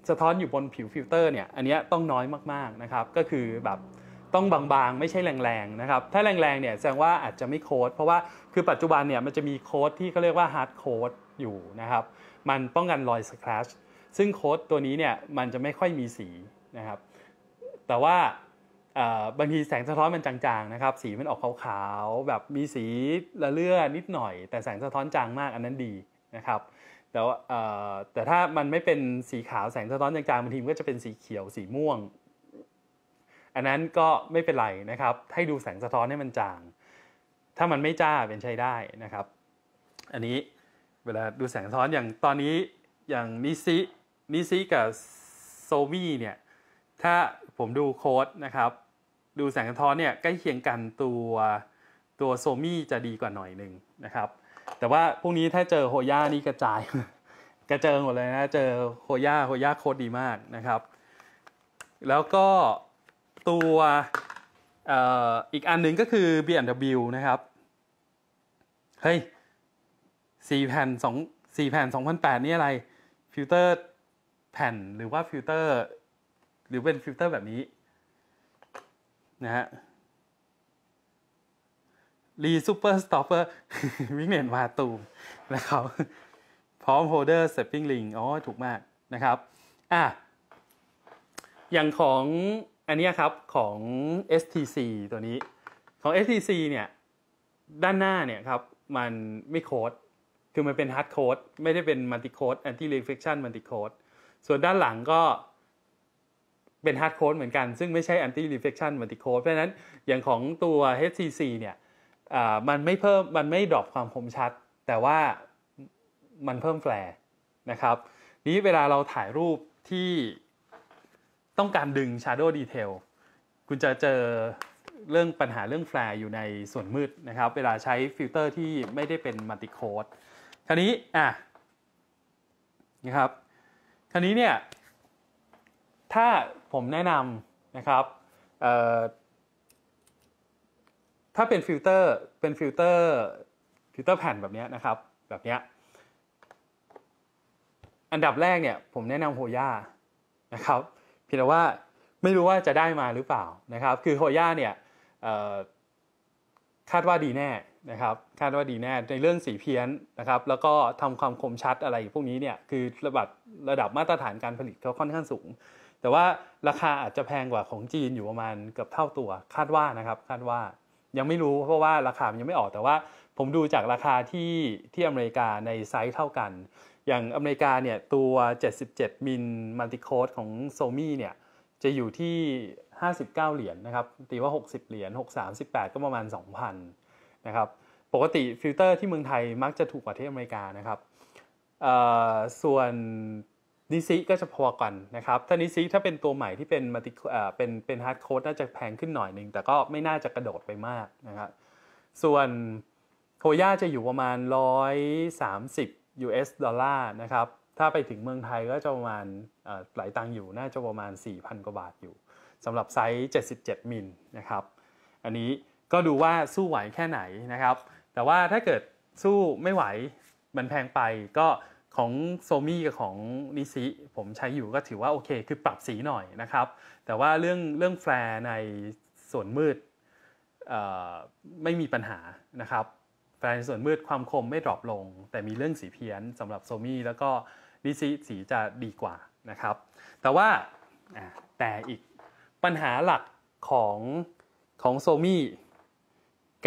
สะท้อนอยู่บนผิวฟิลเตอร์เนี่ยอันนี้ต้องน้อยมากๆนะครับก็คือแบบต้องบางๆไม่ใช่แรงๆนะครับ ถ้าแรงๆเนี่ยแสดงว่าอาจจะไม่โค้ดเพราะว่าคือปัจจุบันเนี่ยมันจะมีโค้ดที่เขาเรียกว่าฮาร์ดโค้ดอยู่นะครับ มันป้องกันรอยสครัชซึ่งโค้ดตัวนี้เนี่ยมันจะไม่ค่อยมีสีนะครับ แต่ว่าบางทีแสงสะท้อนมันจางๆนะครับ สีมันออกขาวๆแบบมีสีละเลื่อนิดหน่อย แต่แสงสะท้อนจางมากอันนั้นดีนะครับแต่ว่าแต่ถ้ามันไม่เป็นสีขาวแสงสะท้อนจางๆบางทีมันก็จะเป็นสีเขียวสีม่วงอันนั้นก็ไม่เป็นไรนะครับ ให้ดูแสงสะท้อนให้มันจาง ถ้ามันไม่จ้าเป็นใช้ได้นะครับ อันนี้เวลาดูแสงสะท้อนอย่างตอนนี้อย่างนิซินิซิกับโซมี่เนี่ย ถ้าผมดูโค้ดนะครับดูแสงสะท้อนเนี่ยใกล้เคียงกันตัวตัวโซมี่จะดีกว่าหน่อยหนึ่งนะครับ แต่ว่าพวกนี้ถ้าเจอโฮย่านี่กระจายกระเจิงหมดเลยนะเจอโฮย่าโฮย่าโคตรดีมากนะครับ แล้วก็ตัวอีกอันหนึ่งก็คือ B&W นะครับ เฮ้ยสี่แผ่นสองสี่แผ่นสองพันแปดนี่อะไรฟิลเตอร์แผ่นหรือว่าฟิลเตอร์ หรือเป็นฟิลเตอร์แบบนี้นะฮะรีซูเปอร์สต็อปเปอร์วิกเนตมาตูมนะครับพร้อมโฮเดอร์เซฟฟิ้งลิงอ๋อถูกมากนะครับอ่ะอย่างของอันนี้ครับ ของ STC ตัวนี้ของ STC เนี่ย ด้านหน้าเนี่ยครับ มันไม่โคดคือมันเป็นฮาร์ดโคดไม่ได้เป็นมัลติโคดแอนตี้เรฟเฟคชันมัลติโคดส่วนด้านหลังก็เป็นฮาร์ดโคดเหมือนกัน ซึ่งไม่ใช่แอนตี้เรฟเฟคชันมัลติโคดเพราะฉะนั้นอย่างของตัว HCC เนี่ยมันไม่เพิ่มมันไม่ดรอปความคมชัด แต่ว่ามันเพิ่มแฟลร์นะครับนี้เวลาเราถ่ายรูปที่ต้องการดึง Shadow Detail คุณจะเจอเรื่องปัญหาเรื่องแฟลอยู่ในส่วนมืดนะครับ เวลาใช้ฟิลเตอร์ที่ไม่ได้เป็นมัลติโคดคราวนี้อ่ะนะครับ คราวนี้เนี่ยถ้าผมแนะนำนะครับถ้าเป็นฟิลเตอร์เป็นฟิลเตอร์ฟิลเตอร์แผ่นแบบนี้นะครับแบบนี้อันดับแรกเนี่ยผมแนะนำโฮย่านะครับพียงแต่ว่าไม่รู้ว่าจะได้มาหรือเปล่านะครับ คือโฮย่าเนี่ยคาดว่าดีแน่นะครับ คาดว่าดีแน่ในเรื่องสีเพี้ยนนะครับ แล้วก็ทำความคมชัดอะไรพวกนี้เนี่ย คือระดับระดับมาตรฐานการผลิตเขาค่อนข้างสูง แต่ว่าราคาอาจจะแพงกว่าของจีนอยู่ประมาณเกือบเท่าตัว คาดว่านะครับคาดว่ายังไม่รู้เพราะว่าราคามันยังไม่ออก แต่ว่าผมดูจากราคาที่ที่อเมริกาในไซส์เท่ากันอย่างอเมริกาเนี่ยตัว 77 มิลมัลติโคดของโซมี่เนี่ยจะอยู่ที่ 59 เหรียญนนะครับ ตีว่า 60 เหรียญ6 38ก็ประมาณ 2,000 นะครับ ปกติฟิลเตอร์ที่เมืองไทยมักจะถูกกว่าที่อเมริกานะครับ ส่วนนิซิก็จะพอกันนะครับ ถ้านิซิถ้าเป็นตัวใหม่ที่เป็นมัลติเป็นเป็นฮาร์ดโค้ดน่าจะแพงขึ้นหน่อยหนึ่งแต่ก็ไม่น่าจะกระโดดไปมากนะครับส่วนโคย่าจะอยู่ประมาณ130 US ดอลลาร์นะครับถ้าไปถึงเมืองไทยก็จะประมาณหลายตังอยู่ น่าจะประมาณ 4,000 กว่าบาทอยู่สำหรับไซส์ 77 มิลนะครับ อันนี้ก็ดูว่าสู้ไหวแค่ไหนนะครับ แต่ว่าถ้าเกิดสู้ไม่ไหวมันแพงไปก็ของโซมี่กับของนิซิผมใช้อยู่ก็ถือว่าโอเค คือปรับสีหน่อยนะครับ แต่ว่าเรื่องเรื่องแฟร์ในส่วนมืดไม่มีปัญหานะครับแปลในส่วนมืดความคมไม่ดรอปลง แต่มีเรื่องสีเพี้ยนสำหรับโซมี่แล้วก็นิซิสีจะดีกว่านะครับแต่ว่าแต่อีก ปัญหาหลักของ ของโซมี่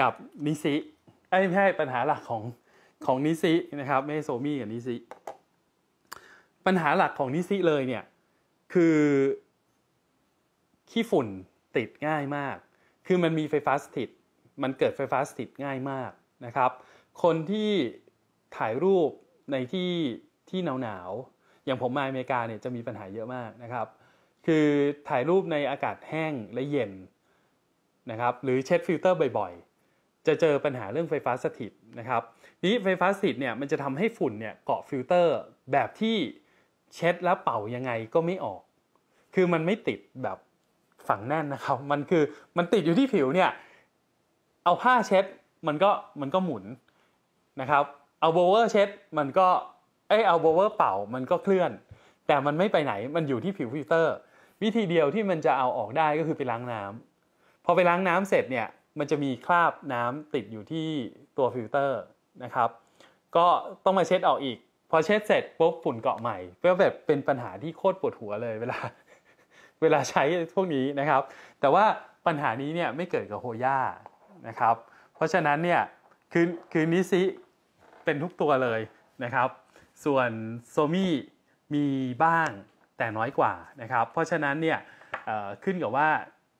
กับนิซิไม่ใช่ปัญหาหลักของของนิซินะครับไม่ใช่โซมี่กับนิซิปัญหาหลักของนิซิเลยเนี่ยคือขี้ฝุ่นติดง่ายมาก คือมันมีไฟฟ้าสถิต มันเกิดไฟฟ้าสถิตง่ายมากนะครับ คนที่ถ่ายรูปในที่ที่หนาวๆอย่างผมมาอเมริกาเนี่ยจะมีปัญหาเยอะมากนะครับคือถ่ายรูปในอากาศแห้งและเย็นนะครับหรือเช็ดฟิลเตอร์บ่อยๆจะเจอปัญหาเรื่องไฟฟ้าสถิตนะครับนี้ไฟฟ้าสถิตเนี่ยมันจะทำให้ฝุ่นเนี่ยเกาะฟิลเตอร์ แบบที่เช็ดแล้วเป่ายังไงก็ไม่ออก คือมันไม่ติดแบบฝังแน่นนะครับมันคือมันติดอยู่ที่ผิวเนี่ยเอาผ้าเช็ดมันก็มันก็หมุนนะครับเอาโบเวอร์เช็ดมันก็เอเอาโบเวอร์เป่ามันก็เคลื่อน แต่มันไม่ไปไหนมันอยู่ที่ผิวฟิลเตอร์ วิธีเดียวที่มันจะเอาออกได้ก็คือไปล้างน้ำ พอไปล้างน้ำเสร็จเนี่ย มันจะมีคราบน้ำติดอยู่ที่ตัวฟิลเตอร์นะครับ ก็ต้องมาเช็ดออกอีก พอเช็ดเสร็จปุ๊บฝุ่นเกาะใหม่เป็แบบเป็นปัญหาที่โคตรปวดหัวเลยเวลาเวลาใช้พวกนี้นะครับ แต่ว่าปัญหานี้เนี่ยไม่เกิดกับโฮย่านะครับราะฉะนั้นเนี่ยคือคือนิซิเป็นทุกตัวเลยนะครับส่วนโซมี่มีบ้างแต่น้อยกว่านะครับเพราะฉะนั้นเนี่ยขึ้นกับว่า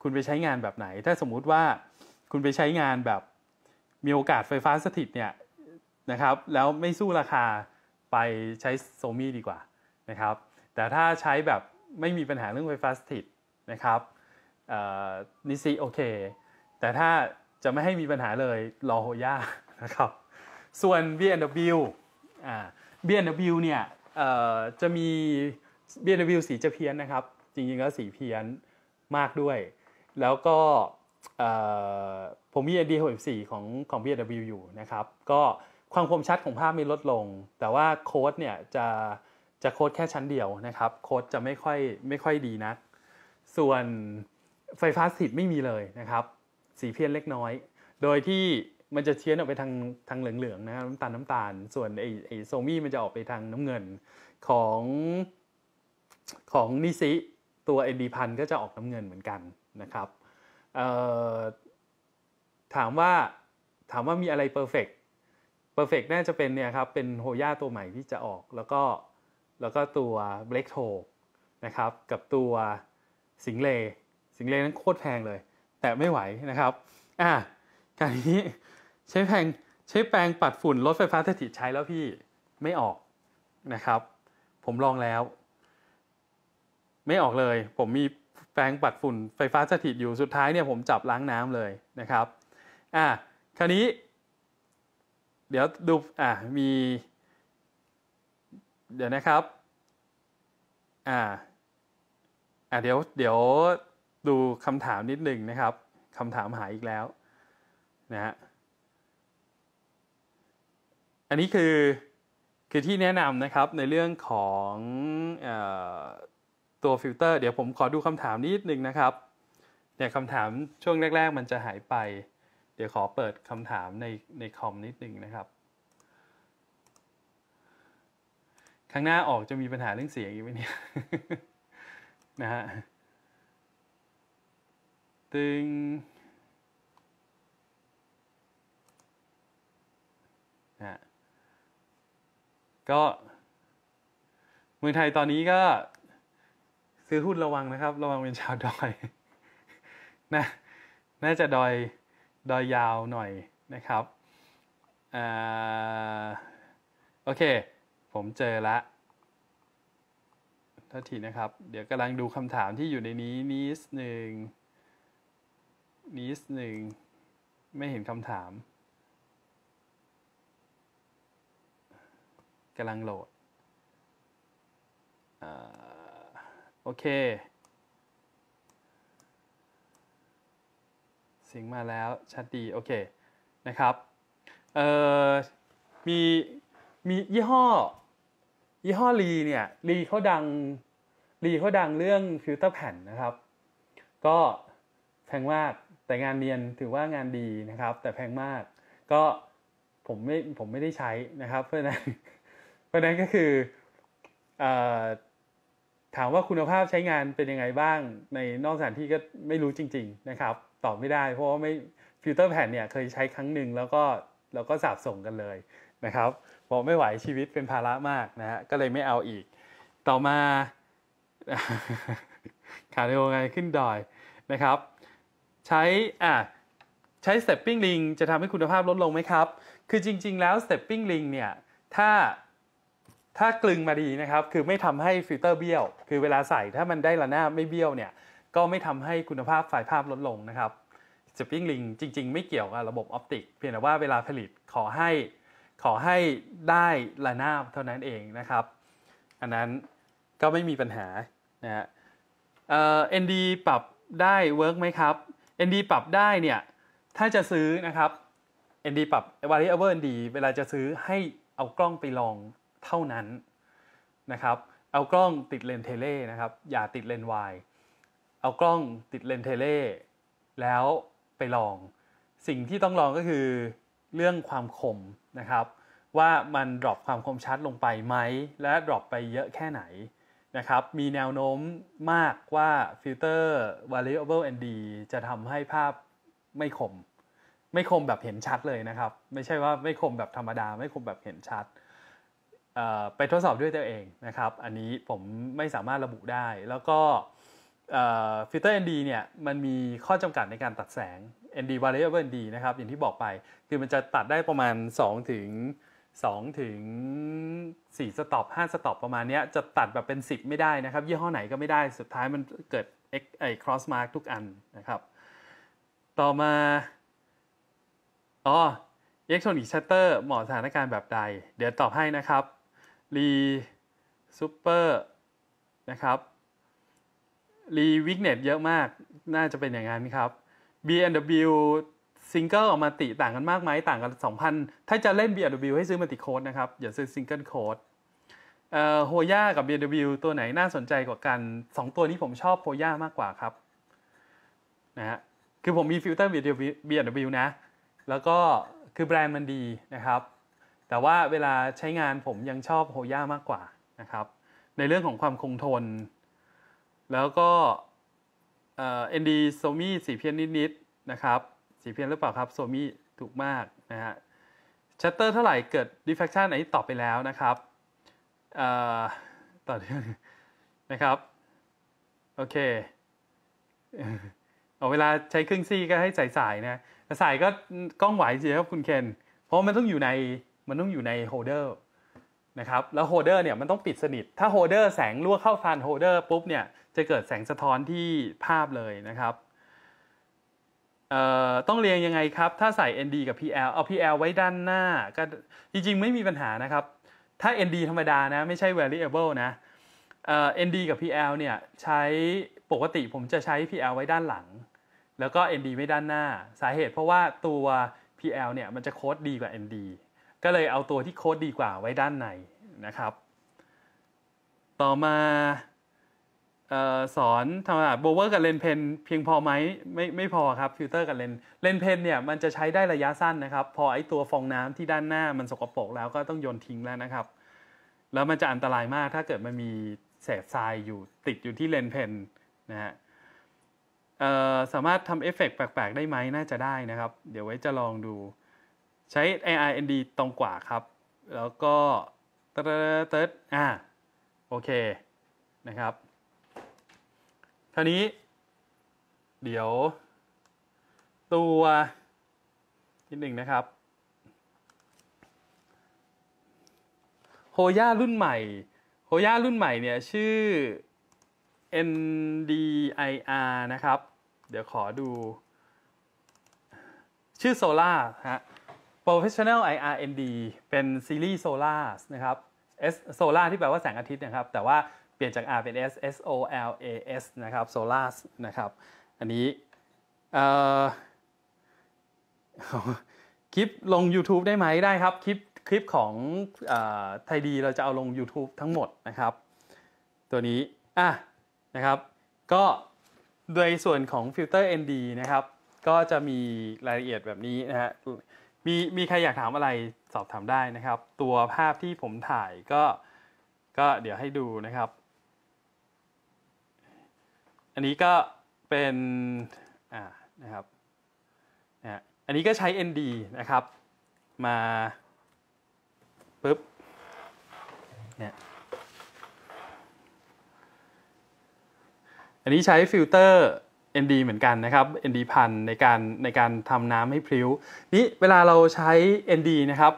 คุณไปใช้งานแบบไหน ถ้าสมมุติว่าคุณไปใช้งานแบบมีโอกาสไฟฟ้าสถิตเนี่ยนะครับแล้วไม่สู้ราคาไปใช้โซมี่ดีกว่านะครับ แต่ถ้าใช้แบบไม่มีปัญหาเรื่องไฟฟ้าสถิตนะครับนิซิโอเคแต่ถ้าจะไม่ให้มีปัญหาเลยรอโฮย่านะครับ ส่วน B&W อ่า B&W เนี่ยจะมี B&W สีจะเพี้ยนนะครับ จริงๆแล้วสีเพี้ยนมากด้วย แล้วก็ผมมี ND 64ของของ B&W อยู่นะครับ ก็ความคมชัดของภาพมีลดลง แต่ว่าโค้ดเนี่ย จะจะโค้ดแค่ชั้นเดียวนะครับ โค้ดจะไม่ค่อยไม่ค่อยดีนะ ส่วนไฟฟ้าสถิตไม่มีเลยนะครับสีเพี้ยนเล็กน้อย โดยที่มันจะเชื้อนออกไปทางทางเหลืองๆนะครับน้ำตาลน้ำตาล ส่วนไอไอโซมี่มันจะออกไปทางน้ำเงินของของนิซิตัวไอดีพันก็จะออกน้ำเงินเหมือนกันนะครับถามว่าถามว่ามีอะไรเพอร์เฟกต์เพอร์เฟกต์น่าจะเป็นเนี่ยครับเป็นโฮย่าตัวใหม่ที่จะออกแล้วก็แล้วก็ตัวเบรกโทนะครับกับตัวสิงเลสิงเลนั้นโคตรแพงเลยแต่ไม่ไหวนะครับ อ่าการนี้ ใช้แปรงใช้แปรงปัดฝุ่นลดไฟฟ้าสถิตใช้แล้วพี่ไม่ออกนะครับ ผมลองแล้ว ไม่ออกเลย ผมมีแปรงปัดฝุ่นไฟฟ้าสถิตอยู่สุดท้ายเนี่ยผมจับล้างน้ำเลยนะครับอ่า คราวนี้ เดี๋ยวดูอ่ามี เดี๋ยวนะครับอ่าอ่าเดี๋ยวเดี๋ยวดูคำถามนิดหนึ่งนะครับ คำถามหายอีกแล้วนะฮะ อันนี้คือ คือที่แนะนำนะครับในเรื่องของอตัวฟิลเตอร์ เดี๋ยวผมขอดูคำถามนิดหนึ่งนะครับเนี่ยคำถามช่วงแรกๆมันจะหายไป เดี๋ยวขอเปิดคำถามในในคอมนิดหนึ่งนะครับ ข้างหน้าออกจะมีปัญหาเรื่องเสียงอีกไหมเนี่ยนะฮะ thing นะก็เมืองไทยตอนนี้ก็ ซื้อหุ้นระวังนะครับ ระวังเป็นชาวดอยนะน่าจะดอยดอยยาวหน่อยนะครับอโอเค ผมเจอละทัทีนะครับ เดี๋ยวกำลังดูคำถามที่อยู่ในนี้นิดหนึ่งนิดหนึ่งไม่เห็นคำถามกำลังโหลดอโอเคสิงมาแล้ว ชัดดี โอเค นะครับเอ่อมีมียี่ห้อยี่ห้อลีเนี่ยลีเขาดังลีเขาดังเรื่องฟิลเตอร์แผ่นนะครับ ก็แพงมากแต่งานเรียนถือว่างานดีนะครับ แต่แพงมาก ก็ผมไม่ผมไม่ได้ใช้นะครับ เพราะนั้น เพราะนั้นก็คืออถามว่าคุณภาพใช้งานเป็นยังไงบ้าง ในนอกสถานที่ก็ไม่รู้จริง ๆ นะครับตอบไม่ได้ เพราะว่าไม่ฟิลเตอร์แผ่นเนี่ยเคยใช้ครั้งหนึ่งแล้วก็แล้วก็สาบส่งกันเลยนะครับบอกไม่ไหวชีวิตเป็นภาระมากนะฮะก็เลยไม่เอาอีก ต่อมาขาเรโอไงขึ้นดอยนะครับใช้อ่าใช้ stepping ring จะทำให้คุณภาพลดลงไหมครับ คือจริง ๆ แล้ว stepping ring เนี่ยถ้าถ้ากลึงมาดีนะครับ คือไม่ทำให้ฟิลเตอร์เบี้ยวคือเวลาใส่ถ้ามันได้ระนาบไม่เบี้ยวเนี่ยก็ไม่ทำให้คุณภาพไฟล์ภาพลดลงนะครับ stepping ring จริง ๆ ไม่เกี่ยวกับระบบออปติกเพียงแต่ว่าเวลาผลิตขอให้ขอให้ได้ระนาบเท่านั้นเองนะครับ อันนั้นก็ไม่มีปัญหานะฮะเอ่อ ND ปรับได้เวิร์กไหมครับ ND ปรับได้เนี่ย ถ้าจะซื้อนะครับ ND ปรับ variable ND เวลาจะซื้อให้เอากล้องไปลองเท่านั้นนะครับ เอากล้องติดเลนเทเล่นะครับ อย่าติดเลนวายเอากล้องติดเลนเทเล่แล้วไปลอง สิ่งที่ต้องลองก็คือเรื่องความคมนะครับ ว่ามันดรอปความคมชัดลงไปไหม และดรอปไปเยอะแค่ไหนนะครับ มีแนวโน้มมากว่าฟิลเตอร์ variable and d จะทำให้ภาพไม่คม ไม่คมแบบเห็นชัดเลยนะครับ ไม่ใช่ว่าไม่คมแบบธรรมดา ไม่คมแบบเห็นชัด ไปทดสอบด้วยตัวเองนะครับ อันนี้ผมไม่สามารถระบุได้ แล้วก็ฟิลเตอร์ ND เนี่ย มันมีข้อจำกัดในการตัดแสง ND variable ND นะครับอย่างที่บอกไป คือมันจะตัดได้ประมาณ 2 ถึง2 ถึง 4 สต็อป5สต็อปประมาณนี้จะตัดแบบเป็น 10 ไม่ได้นะครับยี่ห้อไหนก็ไม่ได้สุดท้ายมันเกิดไอ้ cross mark ทุกอันนะครับ ต่อมาอ๋อ e l เ c t r o n อนิ h u t ชัตเตอร์เหมาะสถานการณ์แบบใด เดี๋ยวตอบให้นะครับรีซูเปอร์นะครับรีวิกเน็ตเยอะมากน่าจะเป็นอย่างนั้นครับ B&W ซิงเกิลออกมาติต่างกันมากไหมต่างกัน 2,000 ถ้าจะเล่น BW ให้ซื้อมาติโค้ดนะครับ อย่าซื้อซิงเกิลโค้ดโฮย่ากับ BW ตัวไหนน่าสนใจกว่ากัน 2 ตัวนี้ผมชอบโฮย่ามากกว่าครับ นะฮะ คือผมมีฟิลเตอร์ BW นะ แล้วก็คือแบรนด์มันดีนะครับ แต่ว่าเวลาใช้งานผมยังชอบโฮย่ามากกว่านะครับ ในเรื่องของความคงทน แล้วก็เอ็นดีโซมี่สีเพี้ยนนิดๆนะครับสีเพี้ยนหรือเปล่าครับโซมี่ถูกมากนะฮะชัตเตอร์เท่าไหร่เกิด diffraction ันไหนตอบไปแล้วนะครับต่อเนื่องนะครับ โอเค เอาเวลาใช้ครึ่งซี่ก็ให้ใส่สายนะ่สายก็กล้องไหวสิครับคุณเคนเพราะมันต้องอยู่ในมันต้องอยู่ในโฮเดอร์นะครับแล้วโฮเดอร์เนี่ยมันต้องปิดสนิท ถ้าโฮเดอร์แสงรั่วเข้าฟานโฮเดอร์ปุ๊บเนี่ยจะเกิดแสงสะท้อนที่ภาพเลยนะครับต้องเรียงยังไงครับ ถ้าใส่ ND กับ PL เอา PL ไว้ด้านหน้า ก็จริง ๆ ไม่มีปัญหานะครับ ถ้า ND ธรรมดานะไม่ใช่ variable นะ ND กับ PL เนี่ยใช้ปกติผมจะใช้ PL ไว้ด้านหลัง แล้วก็ ND ไว้ด้านหน้า สาเหตุเพราะว่าตัว PL เนี่ยมันจะโค้ดดีกว่า ND ก็เลยเอาตัวที่โค้ดดีกว่าไว้ด้านในนะครับ ต่อมาสอนธรรมดาโบเวอร์กับเลนเพนเพียงพอไหมไม่ไม่พอครับฟิลเตอร์กับเลนเลนเพนเนี่ยมันจะใช้ได้ระยะสั้นนะครับ พอไอตัวฟองน้ำที่ด้านหน้ามันสกปรกแล้วก็ต้องโยนทิ้งแล้วนะครับ แล้วมันจะอันตรายมากถ้าเกิดมันมีเศษทรายอยู่ติดอยู่ที่เลนเพนนะฮะสามารถทำเอฟเฟกแปลก ๆ ได้ไหมน่าจะได้นะครับ เดี๋ยวไว้จะลองดูใช้ a i n d ตรงกว่าครับ แล้วก็เติร์ดอ่าโอเคนะครับท่านี้ เดี๋ยวตัว นิดหนึ่งนะครับโฮย่ารุ่นใหม่โฮย่ารุ่นใหม่เนี่ยชื่อ NDIR นะครับ เดี๋ยวขอดู ชื่อโซล่าฮะ Professional IRND เป็นซีรีส์โซล่านะครับ S Solar ที่แปลว่าแสงอาทิตย์นะครับแต่ว่าลี่ยนจาก R เป็น S S O L A S นะครับ Solas นะครับ อันนี้คลิปลง YouTube ได้ไหม ได้ครับ คลิปคลิปของไทยดีเราจะเอาลง YouTube ทั้งหมดนะครับ ตัวนี้อ่ะนะครับ ก็โดยส่วนของฟิลเตอร์ ND นะครับ ก็จะมีรายละเอียดแบบนี้นะฮะมีมีใครอยากถามอะไรสอบถามได้นะครับ ตัวภาพที่ผมถ่ายก็ ก็เดี๋ยวให้ดูนะครับอันนี้ก็เป็นอ่านะครับนะอันนี้ก็ใช้ ND นะครับ มาปุ๊บเนี่ยอันนี้ใช้ฟิลเตอร์ ND เหมือนกันนะครับ ND พันในการในการทำน้ำให้พลิ้วนี้เวลาเราใช้ ND นะครับ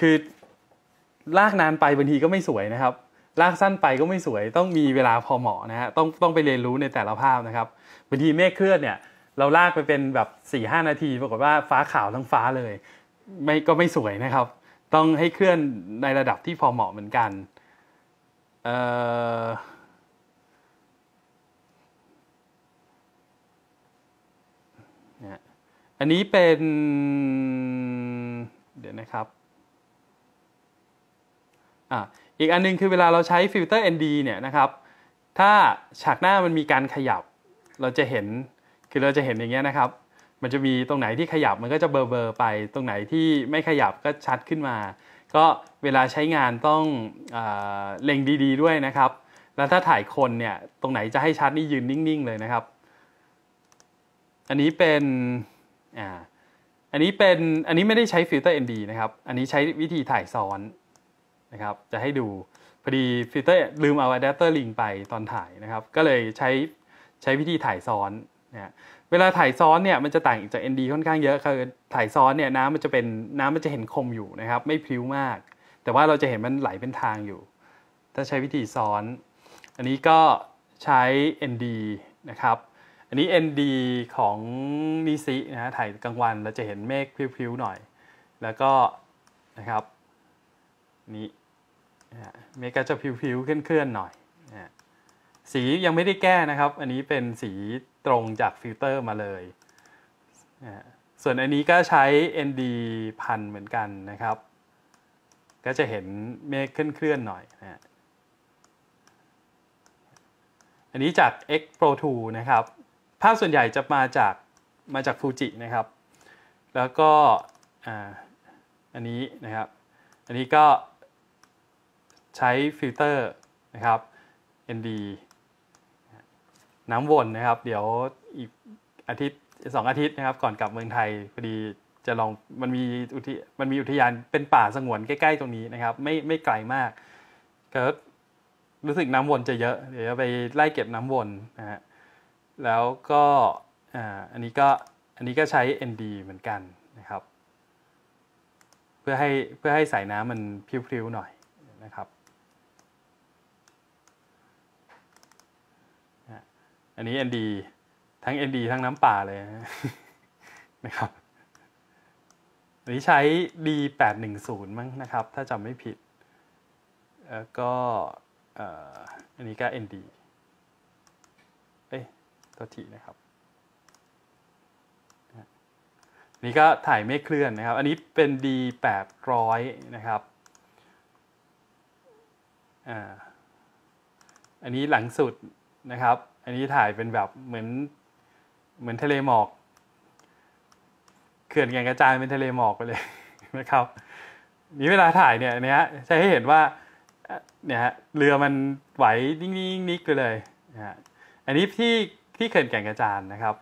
คือลากนานไปบางทีก็ไม่สวยนะครับลากสั้นไปก็ไม่สวย ต้องมีเวลาพอเหมาะนะฮะต้องต้องไปเรียนรู้ในแต่ละภาพนะครับบางทีเมฆเคลื่อนเนี่ย เราลากไปเป็นแบบ4ี่หนาทีปรากฏว่า ฟ้าขาวทั้งฟ้าเลย ไม่ก็ไม่สวยนะครับ ต้องให้เคลื่อนในระดับที่พอเหมาะเหมือนกันเอ่ออันนี้เป็น เดี๋ยวนะครับอ่าอีกอันนึงคือเวลาเราใช้ฟิลเตอร์ ND เนี่ยนะครับ ถ้าฉากหน้ามันมีการขยับ เราจะเห็น คือเราจะเห็นอย่างเงี้ยนะครับ มันจะมีตรงไหนที่ขยับ มันก็จะเบลอๆไป ตรงไหนที่ไม่ขยับก็ชัดขึ้นมา ก็เวลาใช้งานต้องเอเล็งดีๆ ด้วยนะครับ แล้วถ้าถ่ายคนเนี่ย ตรงไหนจะให้ชัดนี่ยืนนิ่งๆเลยนะครับ อันนี้เป็นอ่าอันนี้เป็น อันนี้ไม่ได้ใช้ฟิลเตอร์ ND นะครับ อันนี้ใช้วิธีถ่ายซ้อนนะครับจะให้ดู พอดีฟิลเตอร์ลืมเอาอะแดปเตอร์ลิงไปตอนถ่ายนะครับ ก็เลยใช้ใช้วิธีถ่ายซ้อนนะเวลาถ่ายซ้อนเนี่ยมันจะต่างจาก ND ค่อนข้างเยอะคือถ่ายซ้อนเนี่ยน้ำมันจะเป็นน้ำมันจะเห็นคมอยู่นะครับ ไม่พลิ้วมาก แต่ว่าเราจะเห็นมันไหลเป็นทางอยู่ ถ้าใช้วิธีซ้อน อันนี้ก็ใช้ ND นะครับอันนี้ ND ของนิซินะถ่ายกลางวัน เราจะเห็นเมฆพลิ้วๆหน่อย แล้วก็นะครับนี้เมกาจะผิวๆเคลื่อนๆหน่อย สียังไม่ได้แก้นะครับ อันนี้เป็นสีตรงจากฟิลเตอร์มาเลย ส่วนอันนี้ก็ใช้ ND พันเหมือนกันนะครับ ก็จะเห็นเมฆเคลื่อนๆหน่อยนะอันนี้จาก X Pro 2 นะครับ ภาพส่วนใหญ่จะมาจากมาจากฟูจินะครับ แล้วก็อันนี้นะครับ อันนี้ก็ใช้ฟิลเตอร์นะครับ ND น้ำวนนะครับ เดี๋ยวอีกอาทิตย์สองอาทิตย์นะครับ ก่อนกลับเมืองไทย พอดีจะลอง มันมีอุทิมันมีอุทยานเป็นป่าสงวนใกล้ ๆ ตรงนี้นะครับ ไม่ไม่ไกลมาก ก็รู้สึกน้ำวนจะเยอะ เดี๋ยวไปไล่เก็บน้ำวนนะฮะแล้วก็อันนี้ก็อันนี้ก็ใช้ ND เหมือนกันนะครับ เพื่อให้เพื่อให้สายน้ำมันพลิ้วๆหน่อยนะครับอันนี้ ND ทั้ง ND ทั้งน้ำป่าเลยนะครับ อันนี้ใช้ D810 มั้งนะครับ ถ้าจำไม่ผิดแล้วก็อันนี้ก็ ND เอ้ยตัวทีนะครับนี่ก็ถ่ายไม่เคลื่อนนะครับ อันนี้เป็น D800 นะครับอ่าอันนี้หลังสุดนะครับอันนี้ถ่ายเป็นแบบเหมือนเหมือนทะเลหมอกเขื่อนแก่งกระจายเป็นทะเลหมอกไปเลยนะครับนี่เวลาถ่ายเนี่ยเนีฮะใช้ให้เห็นว่าเนี่ยฮะเรือมันไหวนิ่งๆนิๆไปเลยนะฮะอันนี้ที่ที่เขื่อนแก่งกระจานนะครับ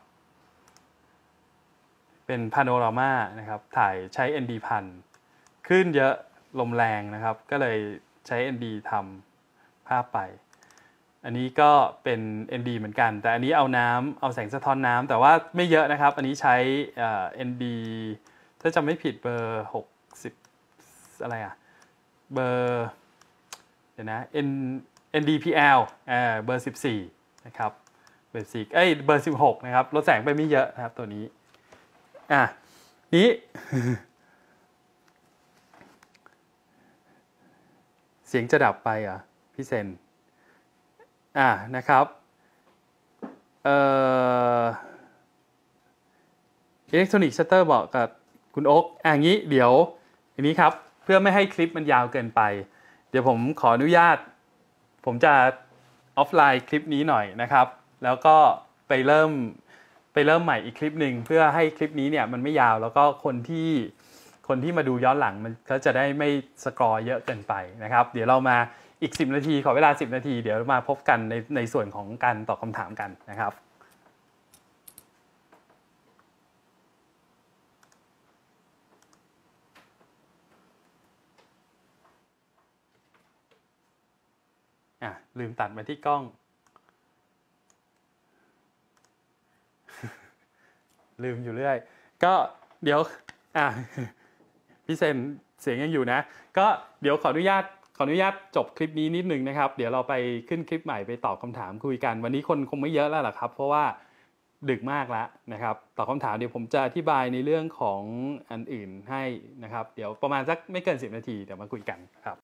เป็นพาโนรามานะครับ ถ่ายใช้ ND พันขึ้นเยอะลมแรงนะครับ ก็เลยใช้ ND ทำภาพไปอันนี้ก็เป็น ND เหมือนกัน แต่อันนี้เอาน้ำเอาแสงสะท้อนน้ำแต่ว่าไม่เยอะนะครับ อันนี้ใช้ ND ถ้าจำไม่ผิดเบอร์ 60อะไรอะเบอร์เดี๋ยวนะ N NDPL เออเบอร์14นะครับเบอร์4เอ้ยเบอร์16 นะครับ ลดแสงไปไม่เยอะนะครับตัวนี้อ่ะนี้ เสียงจะดับไปอ่ะพี่เซนอ่านะครับ เอ่อ e ิเล็กทรอนิกส์ชัตเตอร์บอกกับ คุณโอ๊กอ่างี้เดี๋ยวอันนี้ครับ เพื่อไม่ให้คลิปมันยาวเกินไป เดี๋ยวผมขออนุญาต ผมจะออฟไลน์คลิปนี้หน่อยนะครับ แล้วก็ไปเริ่มไปเริ่มใหม่อีกคลิปหนึ่งเพื่อให้คลิปนี้เนี่ย มันไม่ยาวแล้วก็คนที่คนที่มาดูย้อนหลังมันก็จะได้ไม่สกรอเยอะเกินไปนะครับ เดี๋ยวเรามาอีก 10 นาที ขอเวลา 10 นาทีเดี๋ยวมาพบกันในในส่วนของการตอบคำถามกันนะครับ ลืมตัดมาที่กล้อง ลืมอยู่เรื่อยก็เดี๋ยวอ่ะพี่เซนเสียงยังอยู่นะ ก็เดี๋ยวขออนุญาตขออนุญาตจบคลิปนี้นิดนึงนะครับ เดี๋ยวเราไปขึ้นคลิปใหม่ไปตอบคาถามคุยกัน วันนี้คนคงไม่เยอะแล้วล่ะครับเพราะว่าดึกมากแล้วนะครับตอบคาถามเดี๋ยวผมจะอธิบายในเรื่องของอันอื่นให้นะครับ เดี๋ยวประมาณสักไม่เกิน 10 นาทีเดี๋ยวมาคุยกันครับ